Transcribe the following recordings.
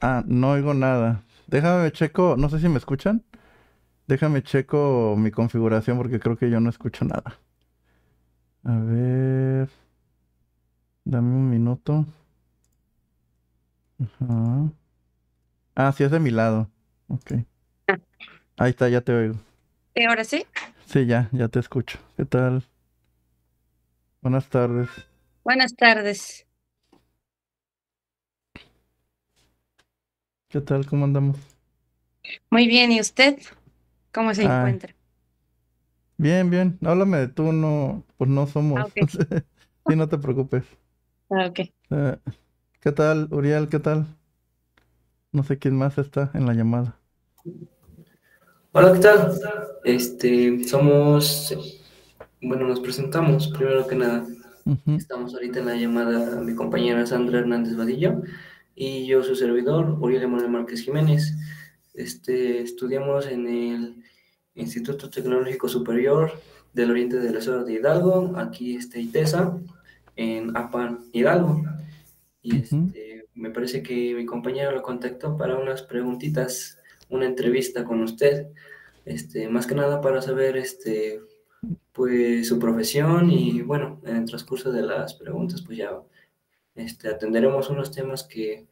Ah, no oigo nada. Déjame checo, no sé si me escuchan. Déjame checo mi configuración porque creo que yo no escucho nada. A ver. Dame un minuto. Ah, sí, es de mi lado. Ok. Ah. Ahí está, ya te oigo. ¿Y ¿Eh, ahora sí? Sí, ya, ya te escucho. ¿Qué tal? Buenas tardes. Buenas tardes. ¿Qué tal? ¿Cómo andamos? Muy bien, ¿y usted? ¿Cómo se ah. encuentra? Bien, bien. Háblame de tú, no, pues no somos. Ah, sí, no te preocupes. Ah, ok. Eh, ¿Qué tal, Uriel? ¿Qué tal? No sé quién más está en la llamada. Hola, ¿qué tal? Este, somos, bueno, nos presentamos primero que nada. Estamos ahorita en la llamada a mi compañera Sandra Hernández Vadillo y yo su servidor, Uriel Emanuel Márquez Jiménez. Este, estudiamos en el Instituto Tecnológico Superior del Oriente de la Ciudad de Hidalgo, aquí está ITESA, en Apan, Hidalgo. Y este, me parece que mi compañero lo contactó para unas preguntitas, una entrevista con usted, este, más que nada para saber este, pues, su profesión y bueno, en transcurso de las preguntas pues ya este, atenderemos unos temas que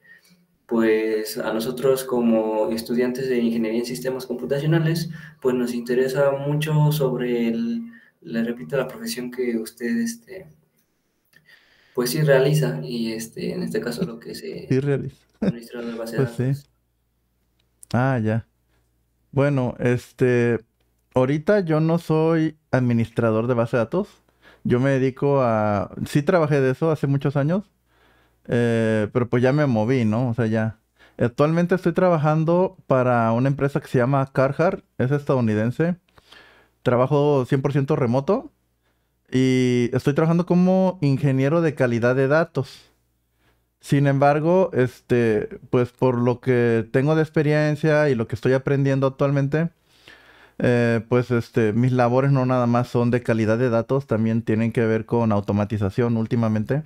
pues a nosotros como estudiantes de ingeniería en sistemas computacionales, pues nos interesa mucho sobre, el, le repito, la profesión que usted, este, pues sí realiza, y este, en este caso lo que se... realiza. Administrador de base de pues datos. Ah, ya. Bueno, este, ahorita yo no soy administrador de base de datos. Yo me dedico a, sí trabajé de eso hace muchos años, eh, pero pues ya me moví, ¿no? O sea, ya. Actualmente estoy trabajando para una empresa que se llama Carhartt, es estadounidense. Trabajo 100% remoto y estoy trabajando como ingeniero de calidad de datos. Sin embargo, este, pues por lo que tengo de experiencia y lo que estoy aprendiendo actualmente, eh, pues este, mis labores no nada más son de calidad de datos, también tienen que ver con automatización últimamente.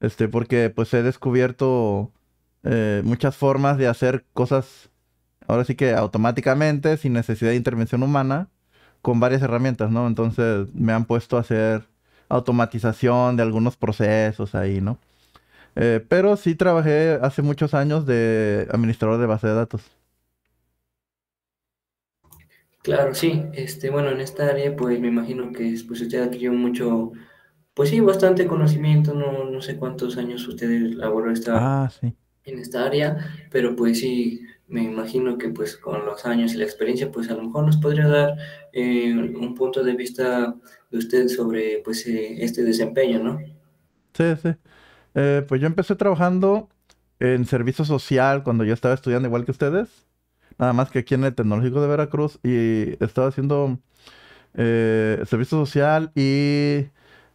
Este, porque pues he descubierto eh, muchas formas de hacer cosas, ahora sí que automáticamente, sin necesidad de intervención humana, con varias herramientas, ¿no? Entonces me han puesto a hacer automatización de algunos procesos ahí, ¿no? Eh, pero sí trabajé hace muchos años de administrador de base de datos. Claro, sí. Este, bueno, en esta área, pues me imagino que pues, usted adquirió mucho pues sí, bastante conocimiento, no, sé cuántos años ustedes laboró esta, ah, en esta área, pero pues sí, me imagino que pues con los años y la experiencia, pues a lo mejor nos podría dar eh, un punto de vista de ustedes sobre pues eh, este desempeño, ¿no? Sí, sí. Eh, pues yo empecé trabajando en servicio social cuando yo estaba estudiando igual que ustedes, nada más que aquí en el Tecnológico de Veracruz y estaba haciendo servicio social y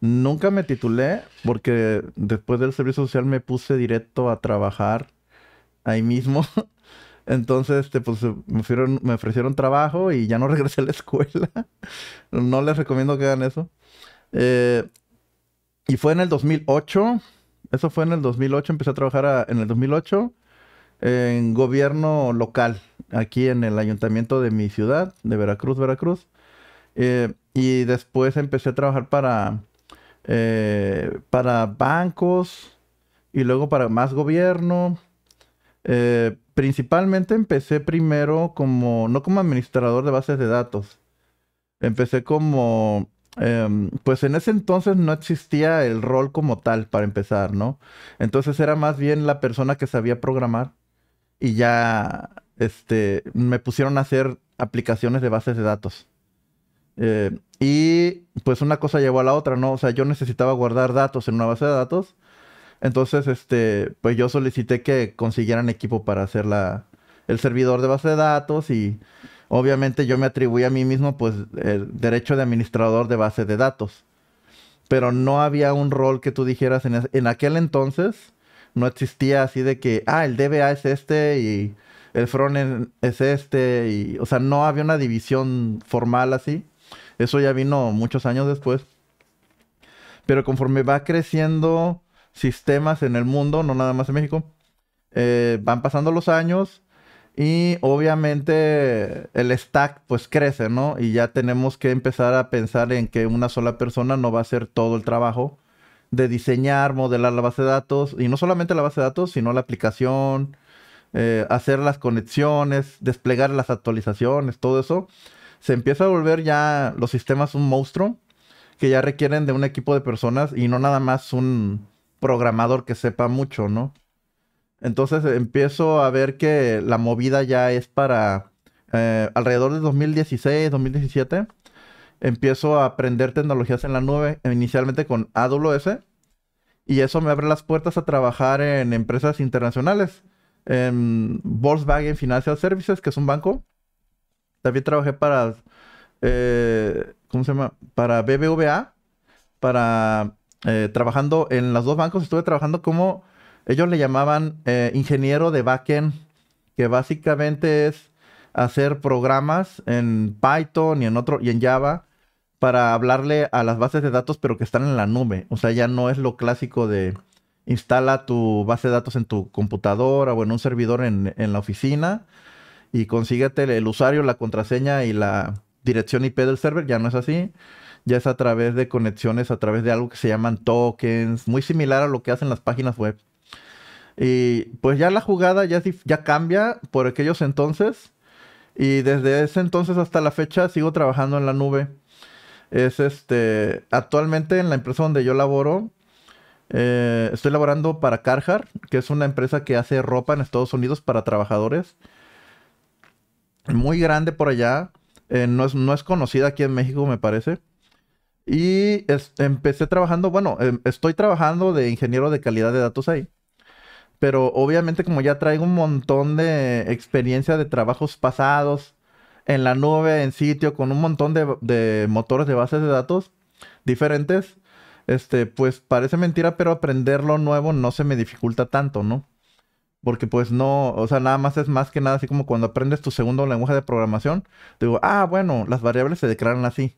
Nunca me titulé porque después del servicio social me puse directo a trabajar ahí mismo. Entonces, este, pues me ofrecieron, trabajo y ya no regresé a la escuela. no les recomiendo que hagan eso. Eh, y fue en el 2008. Eso fue en el 2008. Empecé a trabajar en el 2008 en gobierno local, aquí en el ayuntamiento de mi ciudad, de Veracruz, Veracruz. Eh, y después empecé a trabajar para eh, para bancos y luego para más gobierno. Eh, principalmente empecé primero como, no como administrador de bases de datos. Empecé como, em, pues en ese entonces no existía el rol como tal para empezar, ¿no? Entonces era más bien la persona que sabía programar y ya, este, me pusieron a hacer aplicaciones de bases de datos. Eh, y pues una cosa llevó a la otra, ¿no? O sea, yo necesitaba guardar datos en una base de datos. Entonces, este, pues yo solicité que consiguieran equipo para hacer el servidor de base de datos y obviamente yo me atribuí a mí mismo pues el derecho de administrador de base de datos. Pero no había un rol que tú dijeras en, en aquel entonces, no existía así de que, ah, el DBA es este y el frontend es este y, o sea, no había una división formal así. Eso ya vino muchos años después. Pero conforme va creciendo sistemas en el mundo, no nada más en México, eh, van pasando los años y obviamente el stack pues crece, ¿no? Y ya tenemos que empezar a pensar en que una sola persona no va a hacer todo el trabajo de diseñar, modelar la base de datos, y no solamente la base de datos, sino la aplicación, eh, hacer las conexiones, desplegar las actualizaciones, todo eso se empieza a volver ya los sistemas un monstruo que ya requieren de un equipo de personas y no nada más un programador que sepa mucho, ¿no? Entonces empiezo a ver que la movida ya es para eh, alrededor de 2016, 2017. Empiezo a aprender tecnologías en la nube, inicialmente con AWS, y eso me abre las puertas a trabajar en empresas internacionales. En Volkswagen Financial Services, que es un banco, también trabajé para, eh, ¿cómo se llama? Para BBVA, para, eh, trabajando en los dos bancos, estuve trabajando como, ellos le llamaban eh, ingeniero de backend, que básicamente es hacer programas en Python y en otro, y en Java para hablarle a las bases de datos, pero que están en la nube. O sea, ya no es lo clásico de instala tu base de datos en tu computadora o en un servidor en la oficina y consíguete el usuario, la contraseña y la dirección IP del server. Ya no es así. Ya es a través de conexiones, a través de algo que se llaman tokens, muy similar a lo que hacen las páginas web. Y pues ya la jugada ya, ya cambia por aquellos entonces. Y desde ese entonces hasta la fecha sigo trabajando en la nube. Es este, actualmente en la empresa donde yo laboro, eh, estoy laborando para Carhartt, que es una empresa que hace ropa en Estados Unidos para trabajadores muy grande por allá. Eh, no, es, no, es, conocida aquí en México, me parece. Y empecé trabajando, bueno, eh, estoy trabajando de ingeniero de calidad de datos ahí. Pero obviamente como ya traigo un montón de experiencia de trabajos pasados en la nube, en sitio, con un montón de, de motores de bases de datos diferentes, este, pues parece mentira, pero aprender lo nuevo no se me dificulta tanto, ¿no? porque pues no, o sea, nada más es más que nada así como cuando aprendes tu segundo lenguaje de programación, digo, ah, bueno, las variables se declaran así.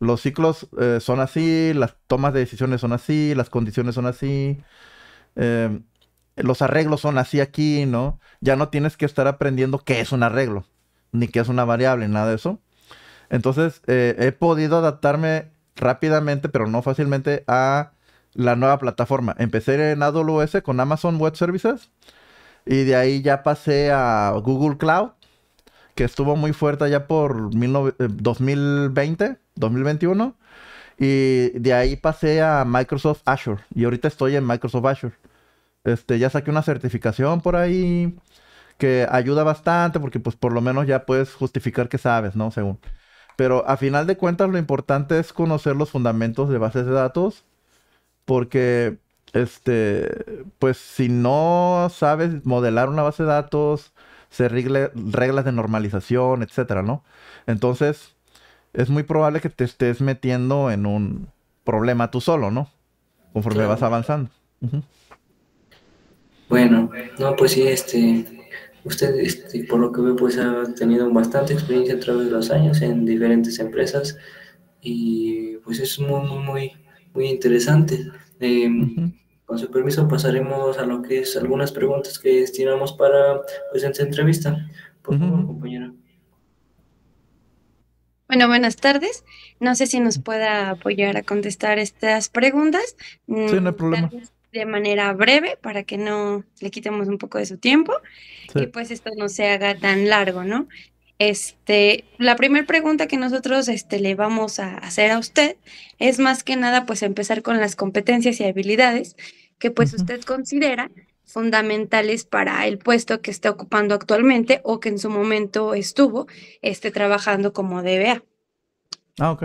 Los ciclos eh, son así, las tomas de decisiones son así, las condiciones son así, eh, los arreglos son así aquí, ¿no? Ya no tienes que estar aprendiendo qué es un arreglo, ni qué es una variable, nada de eso. Entonces, eh, he podido adaptarme rápidamente, pero no fácilmente, a la nueva plataforma. Empecé en AWS con Amazon Web Services y de ahí ya pasé a Google Cloud, que estuvo muy fuerte ya por 2020, 2021. Eh, y de ahí pasé a Microsoft Azure. Y ahorita estoy en Microsoft Azure. Este, ya saqué una certificación por ahí que ayuda bastante porque pues por lo menos ya puedes justificar que sabes, ¿no? Según. Pero a final de cuentas lo importante es conocer los fundamentos de bases de datos porque este, pues si no sabes modelar una base de datos, se reglas de normalización, etcétera, ¿no? Entonces, es muy probable que te estés metiendo en un problema tú solo, ¿no? Conforme vas avanzando. Bueno, no, pues sí, este, usted, este, por lo que veo, pues ha tenido bastante experiencia a través de los años en diferentes empresas y pues es muy, muy, muy, interesante. Em, con su permiso pasaremos a lo que es algunas preguntas que estimamos para pues, esta entrevista. Por favor, compañera. Bueno, buenas tardes. No sé si nos pueda apoyar a contestar estas preguntas. Mm, sí, no hay problema. De manera breve para que no le quitemos un poco de su tiempo y pues esto no se haga tan largo, ¿no? Este, la primera pregunta que nosotros este, le vamos a hacer a usted es más que nada pues empezar con las competencias y habilidades que pues usted considera fundamentales para el puesto que está ocupando actualmente o que en su momento estuvo este, trabajando como DBA. Ah, ok.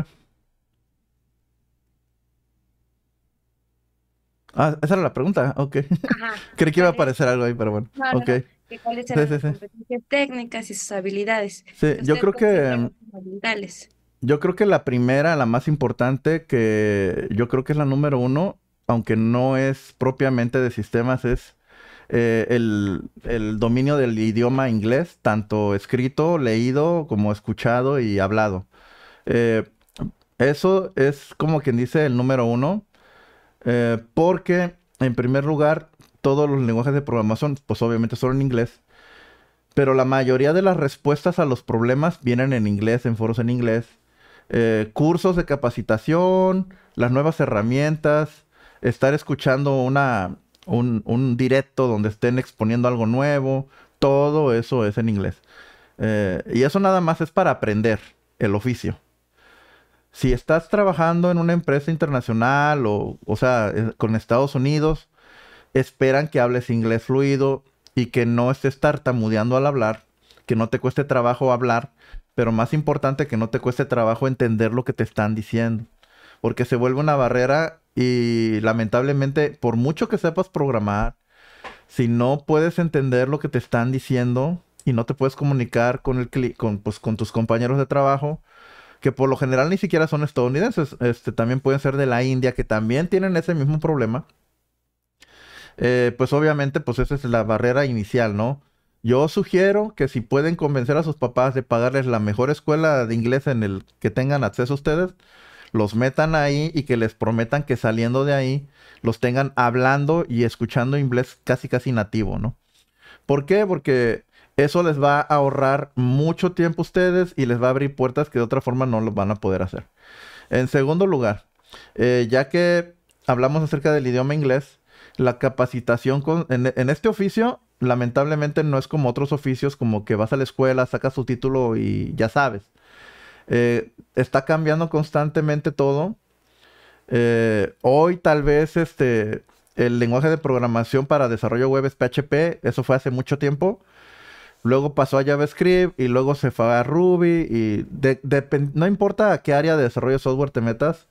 Ah, esa era la pregunta, ok. Creí que iba a aparecer algo ahí, pero bueno. ok cuáles son sus competencias técnicas y sus habilidades. Sí, yo creo que... Yo creo que la primera, la más importante, que yo creo que es la número uno, aunque no es propiamente de sistemas, es eh, el, dominio del idioma inglés, tanto escrito, leído, como escuchado y hablado. Eh, eso es como quien dice el número uno, eh, porque en primer lugar todos los lenguajes de programación, pues obviamente solo en inglés. Pero la mayoría de las respuestas a los problemas vienen en inglés, en foros en inglés. Eh, cursos de capacitación, las nuevas herramientas, estar escuchando una, un, directo donde estén exponiendo algo nuevo, todo eso es en inglés. Eh, y eso nada más es para aprender el oficio. Si estás trabajando en una empresa internacional o, o sea, eh, con Estados Unidos, esperan que hables inglés fluido y que no estés tartamudeando al hablar, que no te cueste trabajo hablar, pero más importante que no te cueste trabajo entender lo que te están diciendo, porque se vuelve una barrera y lamentablemente por mucho que sepas programar, si no puedes entender lo que te están diciendo y no te puedes comunicar con el con, pues, con tus compañeros de trabajo, que por lo general ni siquiera son estadounidenses, este, también pueden ser de la India, que también tienen ese mismo problema. Eh, pues obviamente, pues esa es la barrera inicial, ¿no? Yo sugiero que si pueden convencer a sus papás de pagarles la mejor escuela de inglés en el que tengan acceso ustedes, los metan ahí y que les prometan que saliendo de ahí los tengan hablando y escuchando inglés casi casi nativo, ¿no? ¿Por qué? Porque eso les va a ahorrar mucho tiempo a ustedes y les va a abrir puertas que de otra forma no lo van a poder hacer. En segundo lugar, eh, ya que hablamos acerca del idioma inglés, la capacitación en, este oficio, lamentablemente no es como otros oficios, como que vas a la escuela, sacas tu título y ya sabes. Eh, está cambiando constantemente todo. Eh, hoy tal vez este, el lenguaje de programación para desarrollo web es PHP, eso fue hace mucho tiempo. Luego pasó a JavaScript y luego se fue a Ruby y no importa a qué área de desarrollo de software te metas,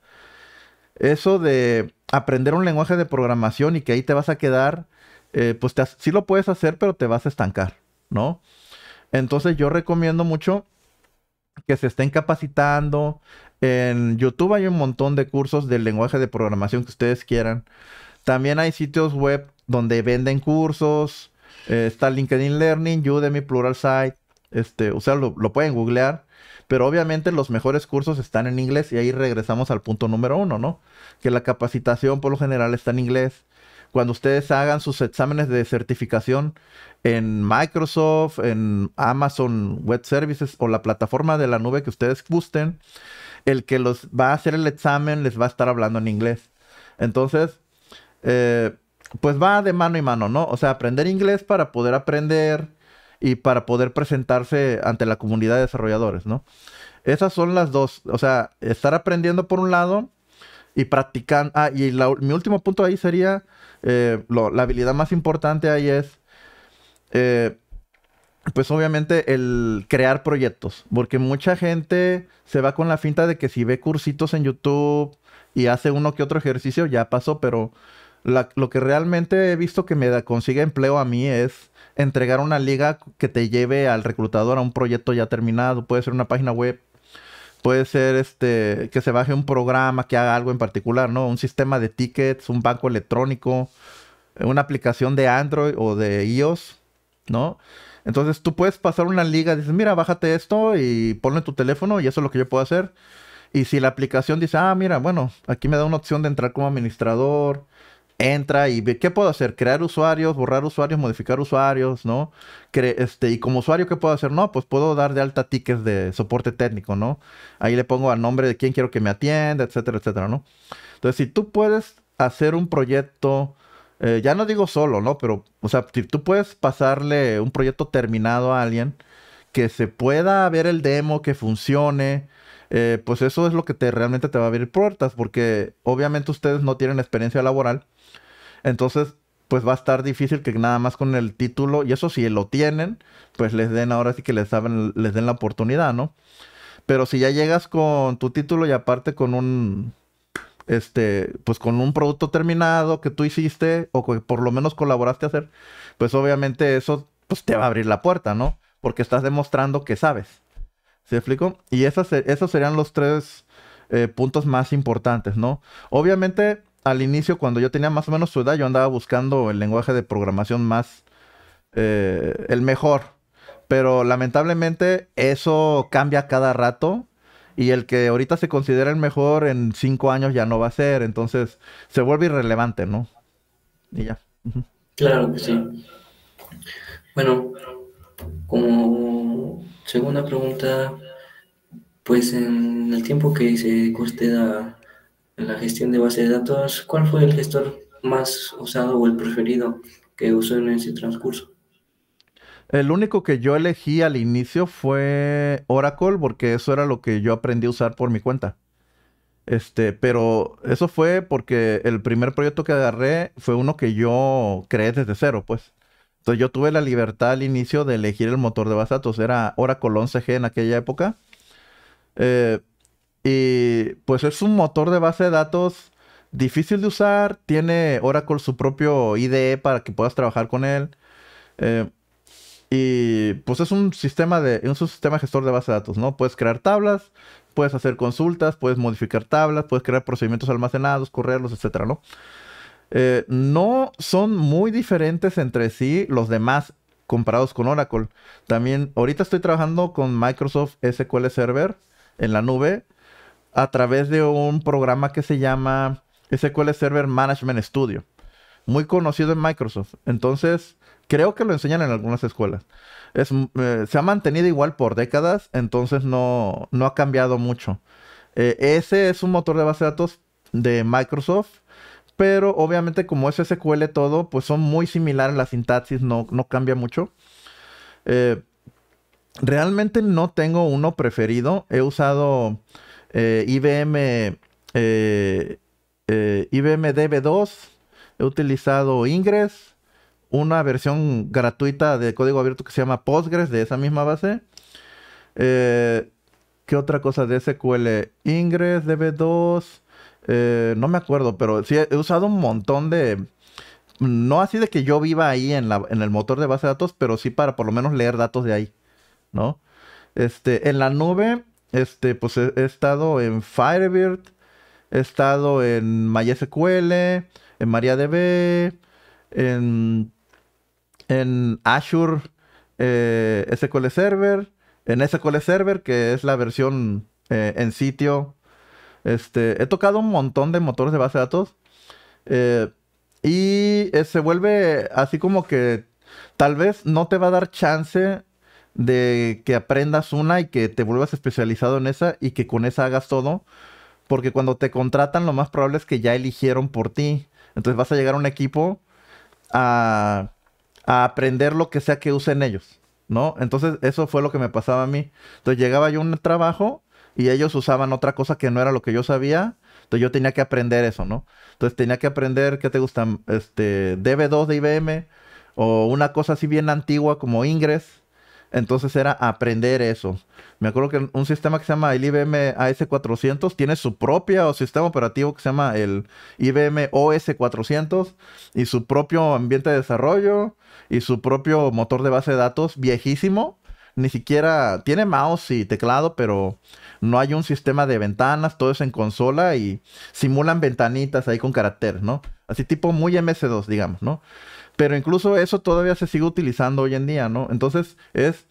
eso de aprender un lenguaje de programación y que ahí te vas a quedar, eh, pues sí lo puedes hacer, pero te vas a estancar, ¿no? Entonces yo recomiendo mucho que se estén capacitando. En YouTube hay un montón de cursos del lenguaje de programación que ustedes quieran. También hay sitios web donde venden cursos. Eh, está LinkedIn Learning, Udemy, Plural Site. Este, o sea, lo pueden googlear pero obviamente los mejores cursos están en inglés y ahí regresamos al punto número uno, ¿no? Que la capacitación por lo general está en inglés. Cuando ustedes hagan sus exámenes de certificación en Microsoft, en Amazon Web Services o la plataforma de la nube que ustedes gusten, el que los va a hacer el examen les va a estar hablando en inglés. Entonces, eh, pues va de mano y mano, ¿no? O sea, aprender inglés para poder aprender y para poder presentarse ante la comunidad de desarrolladores, ¿no? Esas son las dos, o sea, estar aprendiendo por un lado y practicando. Ah, y mi último punto ahí sería, eh, la habilidad más importante ahí es, eh, pues obviamente el crear proyectos, porque mucha gente se va con la finta de que si ve cursitos en YouTube y hace uno que otro ejercicio, ya pasó, pero lo que realmente he visto que me da, consigue empleo a mí es entregar una liga que te lleve al reclutador a un proyecto ya terminado. Puede ser una página web, puede ser este que se baje un programa que haga algo en particular, ¿no? Un sistema de tickets, un banco electrónico, una aplicación de Android o de iOS, ¿no? Entonces tú puedes pasar una liga, dices, mira, bájate esto y ponlo tu teléfono y eso es lo que yo puedo hacer. Y si la aplicación dice, ah, mira, bueno, aquí me da una opción de entrar como administrador, entra y ve, ¿qué puedo hacer? Crear usuarios, borrar usuarios, modificar usuarios, ¿no? este, y como usuario, ¿qué puedo hacer? No, pues puedo dar de alta tickets de soporte técnico, ¿no? Ahí le pongo al nombre de quién quiero que me atienda, etcétera, etcétera, ¿no? Entonces, si tú puedes hacer un proyecto, eh, ya no digo solo, ¿no? Pero, o sea, si tú puedes pasarle un proyecto terminado a alguien, que se pueda ver el demo, que funcione, eh, pues eso es lo que te, realmente te va a abrir puertas, porque obviamente ustedes no tienen experiencia laboral entonces, pues va a estar difícil que nada más con el título, y eso si lo tienen, pues les den ahora sí que les, saben, les den la oportunidad, ¿no? Pero si ya llegas con tu título y aparte con un, este, pues con un producto terminado que tú hiciste o que por lo menos colaboraste a hacer, pues obviamente eso pues te va a abrir la puerta, ¿no? Porque estás demostrando que sabes. ¿se explico? Y esas, esos serían los tres eh, puntos más importantes, ¿no? Obviamente al inicio, cuando yo tenía más o menos su edad, yo andaba buscando el lenguaje de programación más, eh, el mejor. Pero lamentablemente eso cambia cada rato y el que ahorita se considera el mejor en cinco años ya no va a ser. Entonces se vuelve irrelevante, ¿no? Y ya. Claro que sí. Bueno, como segunda pregunta, pues en el tiempo que se dedicó a en la gestión de bases de datos, ¿cuál fue el gestor más usado o el preferido que usó en ese transcurso? El único que yo elegí al inicio fue Oracle, porque eso era lo que yo aprendí a usar por mi cuenta. Este, pero eso fue porque el primer proyecto que agarré fue uno que yo creé desde cero, pues. Entonces yo tuve la libertad al inicio de elegir el motor de de base datos. Era Oracle 11G en aquella época. Eh, y pues es un motor de base de datos difícil de usar. Tiene Oracle su propio IDE para que puedas trabajar con él. Eh, y pues es un sistema de un sistema gestor de base de datos, ¿no? Puedes crear tablas, puedes hacer consultas, puedes modificar tablas, puedes crear procedimientos almacenados, correrlos, etcétera, ¿no? Eh, no son muy diferentes entre sí los demás comparados con Oracle. También ahorita estoy trabajando con Microsoft SQL Server en la nube a través de un programa que se llama SQL Server Management Studio, muy conocido en Microsoft. Entonces, creo que lo enseñan en algunas escuelas. Eh, se ha mantenido igual por décadas, entonces no, ha cambiado mucho. Eh, ese es un motor de base de datos de Microsoft, pero obviamente como es SQL todo, pues son muy similares la sintaxis, no, cambia mucho. Eh, realmente no tengo uno preferido, he usado eh, IBM, eh, eh, IBM DB2, he utilizado Ingress, una versión gratuita de código abierto que se llama Postgres de esa misma base. ¿Qué otra cosa de SQL? Ingress, DB2, no me acuerdo, pero sí he usado un montón de. No así de que yo viva ahí en, en, el motor de base de datos, pero sí para por lo menos leer datos de ahí, ¿no? Este, en la nube este, pues he, estado en Firebird, he estado en MySQL, en MariaDB, en, en Azure eh, SQL Server, en SQL Server, que es la versión eh, en sitio. Este, he tocado un montón de motores de base de datos. Eh, y se vuelve así como que tal vez no te va a dar chance de que aprendas una y que te vuelvas especializado en esa y que con esa hagas todo, porque cuando te contratan lo más probable es que ya eligieron por ti. Entonces vas a llegar a un equipo a, aprender lo que sea que usen ellos, ¿no? Entonces eso fue lo que me pasaba a mí. Entonces llegaba yo a un trabajo y ellos usaban otra cosa que no era lo que yo sabía. Entonces yo tenía que aprender eso, ¿no? Entonces tenía que aprender, ¿qué te gusta? Este, DB2 de IBM o una cosa así bien antigua como Ingress entonces era aprender eso. Me acuerdo que un sistema que se llama el IBM AS400 tiene su propio sistema operativo que se llama el IBM OS400 y su propio ambiente de desarrollo y su propio motor de base de datos viejísimo. Ni siquiera tiene mouse y teclado, pero no hay un sistema de ventanas, todo es en consola y simulan ventanitas ahí con carácter, ¿no? Así tipo muy MS2, digamos, ¿no? Pero incluso eso todavía se sigue utilizando hoy en día, ¿no? Entonces es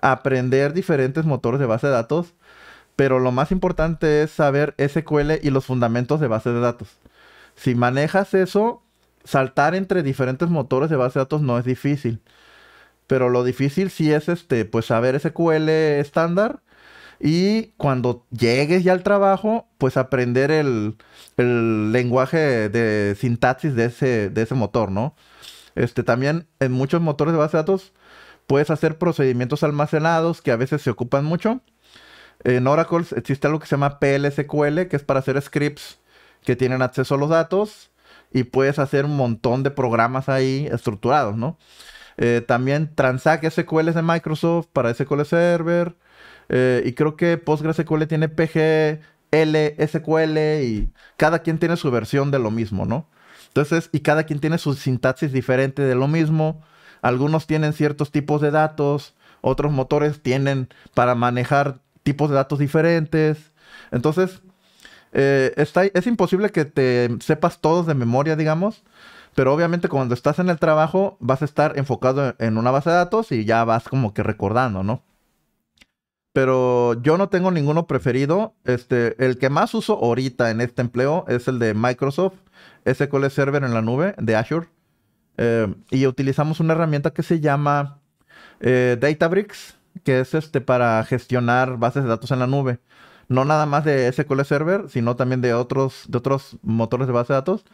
aprender diferentes motores de base de datos, pero lo más importante es saber SQL y los fundamentos de base de datos. Si manejas eso, saltar entre diferentes motores de base de datos no es difícil. Pero lo difícil sí es este, pues saber SQL estándar y cuando llegues ya al trabajo, pues aprender el, lenguaje de sintaxis de ese, de ese motor, ¿no? Este, también en muchos motores de base de datos puedes hacer procedimientos almacenados que a veces se ocupan mucho. En Oracle existe algo que se llama PLSQL, que es para hacer scripts que tienen acceso a los datos y puedes hacer un montón de programas ahí estructurados, ¿no? Eh, también Transact SQL de Microsoft para SQL Server. Eh, y creo que PostgreSQL tiene PG, L, SQL y cada quien tiene su versión de lo mismo, ¿no? Entonces, y cada quien tiene su sintaxis diferente de lo mismo. Algunos tienen ciertos tipos de datos, otros motores tienen para manejar tipos de datos diferentes. Entonces, eh, es imposible que te sepas todos de memoria, digamos. Pero obviamente cuando estás en el trabajo vas a estar enfocado en una base de datos y ya vas como que recordando, ¿no? Pero yo no tengo ninguno preferido. Este, el que más uso ahorita en este empleo es el de Microsoft. SQL Server en la nube de Azure. Eh, y utilizamos una herramienta que se llama eh, Databricks, que es este para gestionar bases de datos en la nube. No nada más de SQL Server, sino también de otros, de otros motores de base de datos.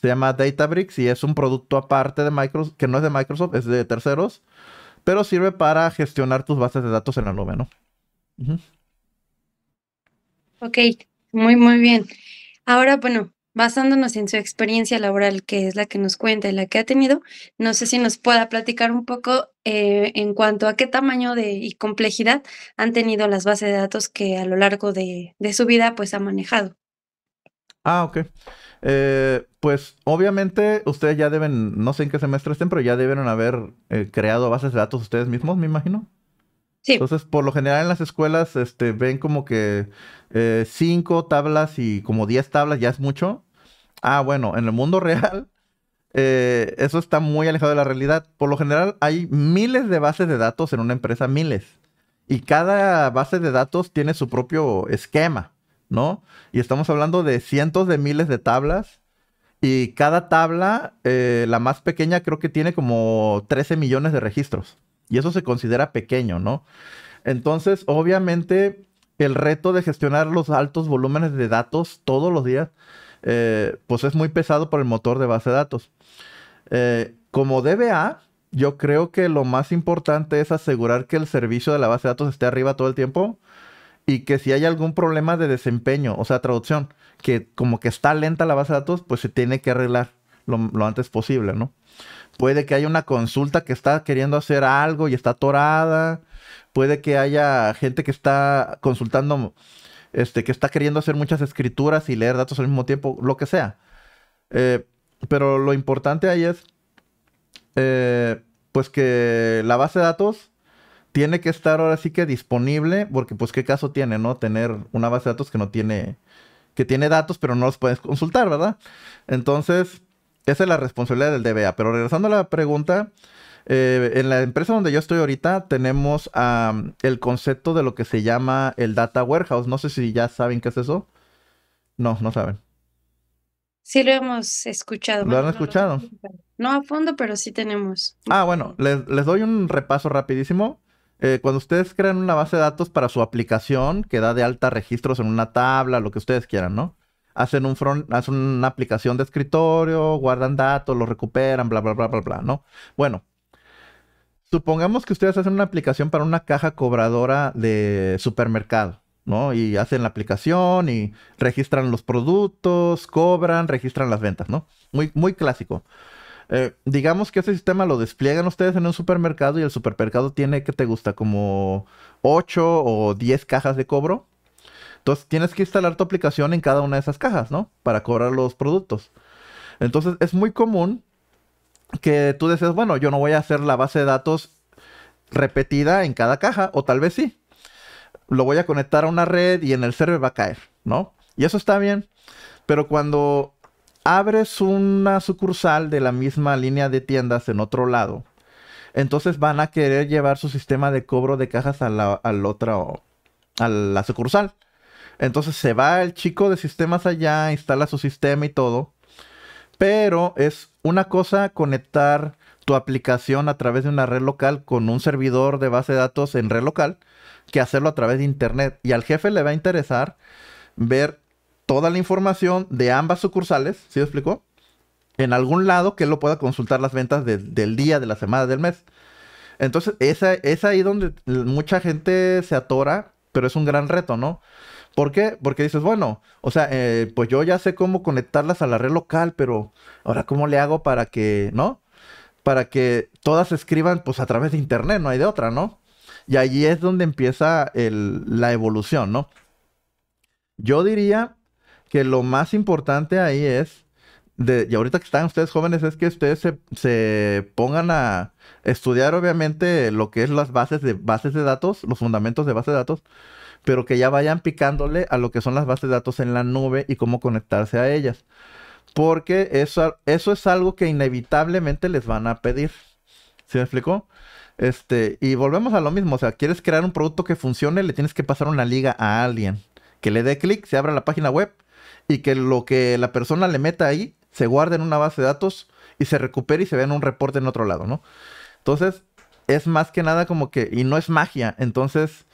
Se llama Databricks y es un producto aparte de Microsoft, que no es de Microsoft, es de terceros, pero sirve para gestionar tus bases de datos en la nube, ¿no? Ok, muy, muy bien. Ahora, bueno, basándonos en su experiencia laboral, que es la que nos cuenta y la que ha tenido, no sé si nos pueda platicar un poco eh, en cuanto a qué tamaño de, y complejidad han tenido las bases de datos que a lo largo de, su vida pues ha manejado. Ah, ok. Eh, pues obviamente ustedes ya deben, no sé en qué semestre estén, pero ya debieron haber eh, creado bases de datos ustedes mismos, me imagino. Sí. Entonces, por lo general en las escuelas este, ven como que cinco tablas y como diez tablas ya es mucho. Ah, bueno, en el mundo real, eh, eso está muy alejado de la realidad. Por lo general, hay miles de bases de datos en una empresa, miles. Y cada base de datos tiene su propio esquema, ¿no? Y estamos hablando de cientos de miles de tablas. Y cada tabla, eh, la más pequeña, creo que tiene como 13 millones de registros. Y eso se considera pequeño, ¿no? Entonces, obviamente, el reto de gestionar los altos volúmenes de datos todos los días eh, pues es muy pesado para el motor de base de datos. Eh, como DBA, yo creo que lo más importante es asegurar que el servicio de la base de datos esté arriba todo el tiempo y que si hay algún problema de desempeño, o sea, traducción, que como que está lenta la base de datos, pues se tiene que arreglar lo, lo antes posible, ¿no? Puede que haya una consulta que está queriendo hacer algo y está atorada. Puede que haya gente que está consultando este, que está queriendo hacer muchas escrituras y leer datos al mismo tiempo, lo que sea. Eh, pero lo importante ahí es, eh, pues que la base de datos tiene que estar ahora sí que disponible, porque pues qué caso tiene, ¿no? Tener una base de datos que no tiene, que tiene datos, pero no los puedes consultar, ¿verdad? Entonces, esa es la responsabilidad del DBA. Pero regresando a la pregunta, eh, en la empresa donde yo estoy ahorita tenemos el concepto de lo que se llama el data warehouse. No sé si ya saben qué es eso. No, no saben. Sí lo hemos escuchado. ¿Lo han escuchado? No, a fondo, pero sí tenemos. Ah, bueno, les, doy un repaso rapidísimo. Eh, cuando ustedes crean una base de datos para su aplicación que da de alta registros en una tabla, lo que ustedes quieran, ¿no? Hacen, un front, hacen una aplicación de escritorio, guardan datos, lo recuperan, bla, bla, bla, bla, bla, ¿no? Bueno, Supongamos que ustedes hacen una aplicación para una caja cobradora de supermercado, ¿no? Y hacen la aplicación y registran los productos, cobran, registran las ventas, ¿no? Muy, muy clásico. Eh, digamos que ese sistema lo despliegan ustedes en un supermercado y el supermercado tiene, que te gusta? Como 8 o 10 cajas de cobro. Entonces tienes que instalar tu aplicación en cada una de esas cajas, ¿no? Para cobrar los productos. Entonces es muy común que tú decías, bueno, yo no voy a hacer la base de datos repetida en cada caja, o tal vez sí. Lo voy a conectar a una red y en el server va a caer, ¿no? Y eso está bien, pero cuando abres una sucursal de la misma línea de tiendas en otro lado, entonces van a querer llevar su sistema de cobro de cajas a la, al a la sucursal. Entonces se va el chico de sistemas allá, instala su sistema y todo pero es una cosa conectar tu aplicación a través de una red local con un servidor de base de datos en red local que hacerlo a través de internet. Y al jefe le va a interesar ver toda la información de ambas sucursales, ¿sí lo explicó? En algún lado que él lo pueda consultar las ventas del día, de la semana, del mes. Entonces, es ahí donde mucha gente se atora, pero es un gran reto, ¿no? ¿Por qué? Porque dices, bueno, o sea, eh, pues yo ya sé cómo conectarlas a la red local, pero ahora cómo le hago para que, ¿no? Para que todas escriban pues a través de internet, no hay de otra, ¿no? Y ahí es donde empieza la evolución, ¿no? Yo diría que lo más importante ahí es, de, y ahorita que están ustedes jóvenes, es que ustedes se, pongan a estudiar obviamente lo que es las bases de, bases de datos, los fundamentos de bases de datos, pero que ya vayan picándole a lo que son las bases de datos en la nube y cómo conectarse a ellas. Porque eso, eso es algo que inevitablemente les van a pedir. ¿Se me explicó? Este, y volvemos a lo mismo. O sea, quieres crear un producto que funcione, le tienes que pasar una liga a alguien. Que le dé clic, se abra la página web y que lo que la persona le meta ahí se guarde en una base de datos y se recupere y se vea en un reporte en otro lado, ¿no? Entonces, es más que nada como que, y no es magia. Entonces,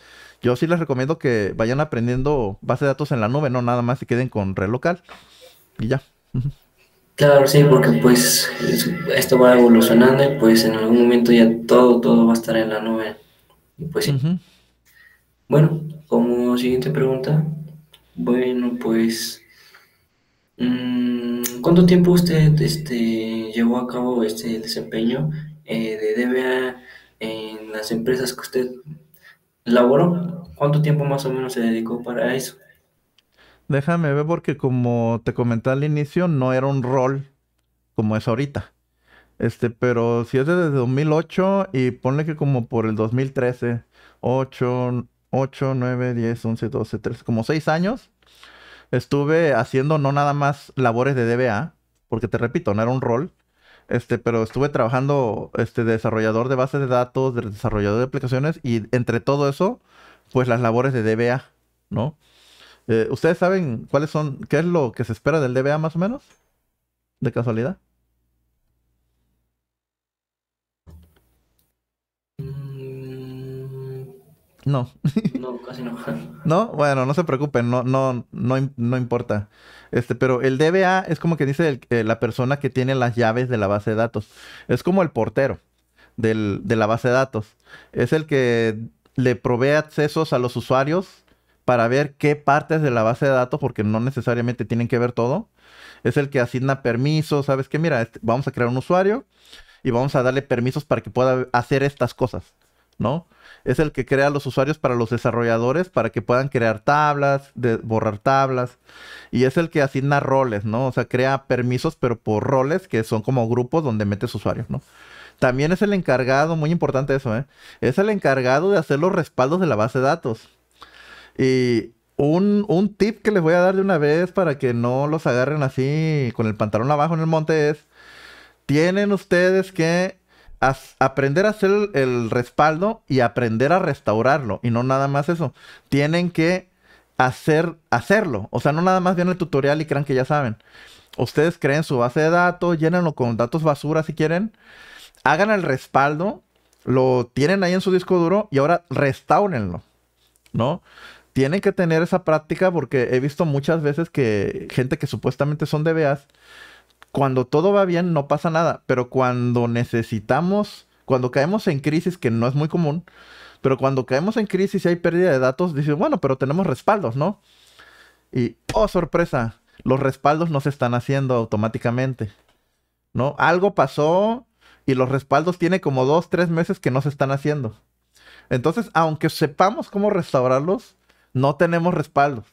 yo sí les recomiendo que vayan aprendiendo base de datos en la nube, no nada más se queden con red y ya. Claro, sí, porque pues esto va evolucionando y pues en algún momento ya todo, todo va a estar en la nube. Y pues sí. Bueno, como siguiente pregunta, bueno, pues, mm, ¿cuánto tiempo usted este, llevó a cabo este desempeño eh, de DBA en las empresas que usted laboró. ¿Cuánto tiempo más o menos se dedicó para eso? Déjame ver porque como te comenté al inicio, no era un rol como es ahorita. Este, pero si es desde 2008 y ponle que como por el 2013, 8, 8, 9, 10, 11, 12, 13, como 6 años, estuve haciendo no nada más labores de DBA, porque te repito, no era un rol, este, pero estuve trabajando este, desarrollador de bases de datos, de desarrollador de aplicaciones y entre todo eso, pues las labores de DBA, ¿no? Eh, ¿Ustedes saben cuáles son, qué es lo que se espera del DBA más o menos? ¿De casualidad? No. No, casi no. bueno, no se preocupen, no, no, no, no importa. Este, pero el DBA es como que dice eh, la persona que tiene las llaves de la base de datos. Es como el portero de la base de datos. Es el que le provee accesos a los usuarios para ver qué partes de la base de datos, porque no necesariamente tienen que ver todo. Es el que asigna permisos, ¿sabes qué? Mira, este, vamos a crear un usuario y vamos a darle permisos para que pueda hacer estas cosas. Es el que crea los usuarios para los desarrolladores para que puedan crear tablas, borrar tablas. Y es el que asigna roles, ¿no? O sea, crea permisos, pero por roles que son como grupos donde metes usuarios, ¿no? También es el encargado, muy importante eso, ¿eh? Es el encargado de hacer los respaldos de la base de datos. Y un, tip que les voy a dar de una vez para que no los agarren así con el pantalón abajo en el monte es, tienen ustedes que aprender a hacer el, respaldo y aprender a restaurarlo. Y no nada más eso. Tienen que hacer, hacerlo. O sea, no nada más viene el tutorial y crean que ya saben. Ustedes creen su base de datos, llénenlo con datos basura si quieren. Hagan el respaldo, lo tienen ahí en su disco duro y ahora restáurenlo, ¿no? Tienen que tener esa práctica porque he visto muchas veces que gente que supuestamente son DBAs cuando todo va bien no pasa nada, pero cuando necesitamos, cuando caemos en crisis, que no es muy común, pero cuando caemos en crisis y hay pérdida de datos, dices, bueno, pero tenemos respaldos, ¿no? Y, oh, sorpresa, los respaldos no se están haciendo automáticamente, ¿no? Algo pasó y los respaldos tiene como dos, tres meses que no se están haciendo. Entonces, aunque sepamos cómo restaurarlos, no tenemos respaldos.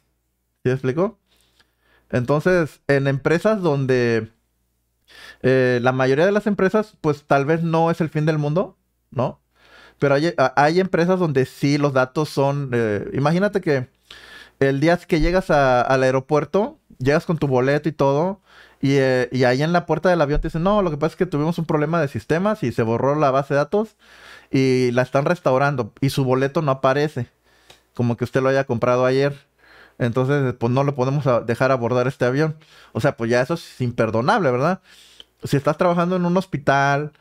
¿Sí explico? Entonces, en empresas donde eh, la mayoría de las empresas, pues tal vez no es el fin del mundo, ¿no? Pero hay, hay empresas donde sí los datos son, eh, imagínate que el día que llegas al aeropuerto, llegas con tu boleto y todo, y, eh, y, ahí en la puerta del avión te dicen, no, lo que pasa es que tuvimos un problema de sistemas y se borró la base de datos y la están restaurando y su boleto no aparece, como que usted lo haya comprado ayer. Entonces, eh, pues no lo podemos dejar abordar este avión. O sea, pues ya eso es imperdonable, ¿verdad? Si estás trabajando en un hospital,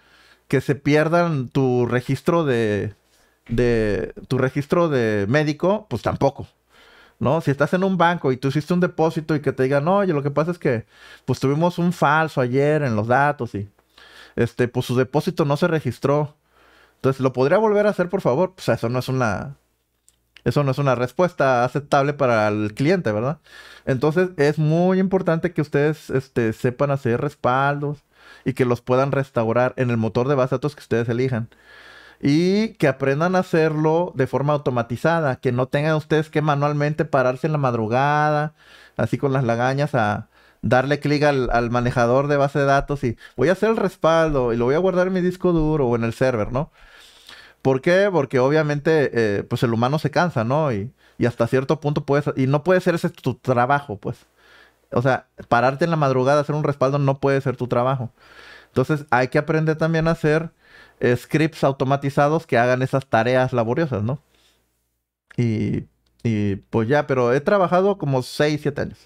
que se pierdan tu registro de, de tu registro de médico, pues tampoco. ¿no? Si estás en un banco y tú hiciste un depósito y que te digan, oye, lo que pasa es que pues tuvimos un falso ayer en los datos y este, pues su depósito no se registró. Entonces, ¿lo podría volver a hacer, por favor? sea, eso no es una, eso no es una respuesta aceptable para el cliente, ¿verdad? Entonces es muy importante que ustedes este, sepan hacer respaldos y que los puedan restaurar en el motor de base de datos que ustedes elijan. Y que aprendan a hacerlo de forma automatizada, que no tengan ustedes que manualmente pararse en la madrugada, así con las lagañas a, darle clic al, manejador de base de datos y voy a hacer el respaldo y lo voy a guardar en mi disco duro o en el server, ¿no? ¿Por qué? Porque obviamente, eh, pues el humano se cansa, ¿no? Y, hasta cierto punto puedes, y no puede ser ese tu trabajo, pues. O sea, pararte en la madrugada, hacer un respaldo, no puede ser tu trabajo. Entonces hay que aprender también a hacer scripts automatizados que hagan esas tareas laboriosas, ¿no? Y, pues ya, pero he trabajado como 6, 7 años.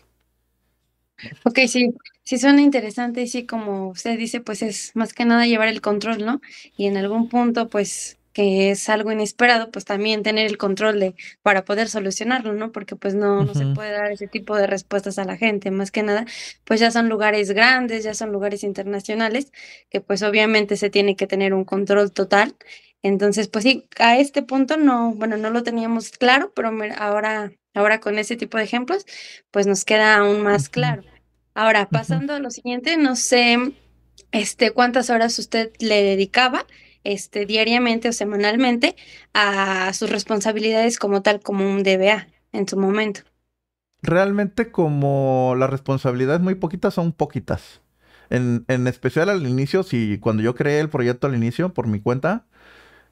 Ok, sí, sí suena interesante y sí, como usted dice, pues es más que nada llevar el control, ¿no? Y en algún punto, pues que es algo inesperado, pues también tener el control de, para poder solucionarlo, ¿no? Porque pues no, no se puede dar ese tipo de respuestas a la gente, más que nada, pues ya son lugares grandes, ya son lugares internacionales, que pues obviamente se tiene que tener un control total. Entonces, pues sí, a este punto no, bueno, no lo teníamos claro, pero ahora, ahora con ese tipo de ejemplos, pues nos queda aún más claro. Ahora, pasando a lo siguiente, no sé este, cuántas horas usted le dedicaba este, diariamente o semanalmente a sus responsabilidades como tal, como un DBA en su momento. Realmente como las responsabilidades muy poquitas son poquitas. En, especial al inicio, si cuando yo creé el proyecto al inicio por mi cuenta,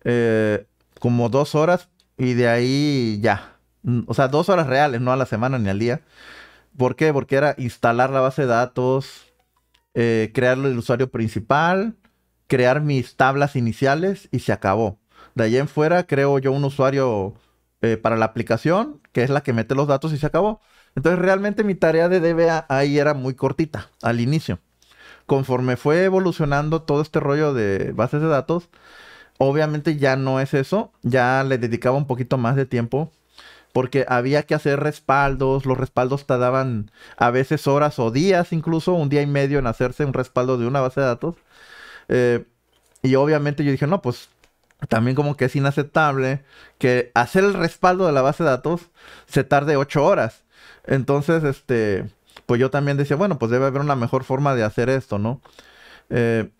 eh, como dos horas y de ahí ya. Mm, o sea, dos horas reales, no a la semana ni al día. ¿Por qué? Porque era instalar la base de datos, eh, crear el usuario principal, crear mis tablas iniciales y se acabó. De ahí en fuera creo yo un usuario eh, para la aplicación, que es la que mete los datos y se acabó. Entonces realmente mi tarea de DBA ahí era muy cortita al inicio. Conforme fue evolucionando todo este rollo de bases de datos, obviamente ya no es eso, ya le dedicaba un poquito más de tiempo porque había que hacer respaldos, los respaldos tardaban a veces horas o días incluso, un día y medio en hacerse un respaldo de una base de datos. Eh, y obviamente yo dije, no, pues también como que es inaceptable que hacer el respaldo de la base de datos se tarde ocho horas. Entonces, este, pues yo también decía, bueno, pues debe haber una mejor forma de hacer esto, ¿no? Eh,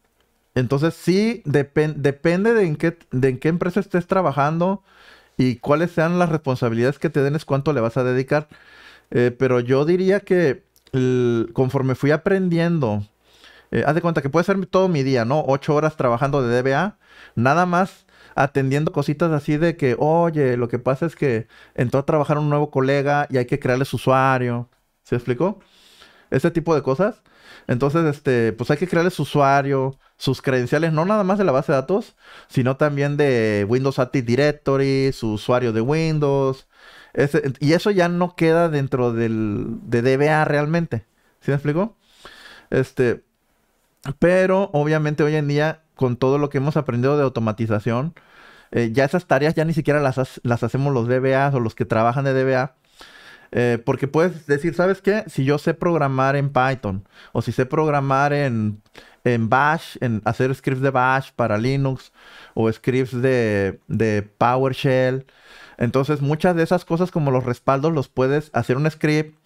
entonces sí, depende de en, qué, de en qué empresa estés trabajando y cuáles sean las responsabilidades que te den, cuánto le vas a dedicar. Eh, pero yo diría que conforme fui aprendiendo eh, haz de cuenta que puede ser todo mi día, ¿no? Ocho horas trabajando de DBA, nada más atendiendo cositas así de que, oye, lo que pasa es que entró a trabajar un nuevo colega y hay que crearle su usuario. ¿Se explicó? Ese tipo de cosas. Entonces, este, pues hay que crearle su usuario, sus credenciales, no nada más de la base de datos, sino también de Windows Active Directory, su usuario de Windows. y eso ya no queda dentro del, de DBA realmente. ¿Se me Este, pero obviamente hoy en día, con todo lo que hemos aprendido de automatización, eh, ya esas tareas ya ni siquiera las, hacemos los DBAs o los que trabajan de DBA. Eh, porque puedes decir, ¿sabes qué? Si yo sé programar en Python o si sé programar en, Bash, en hacer scripts de Bash para Linux o scripts de, de PowerShell. Entonces muchas de esas cosas como los respaldos los puedes hacer un script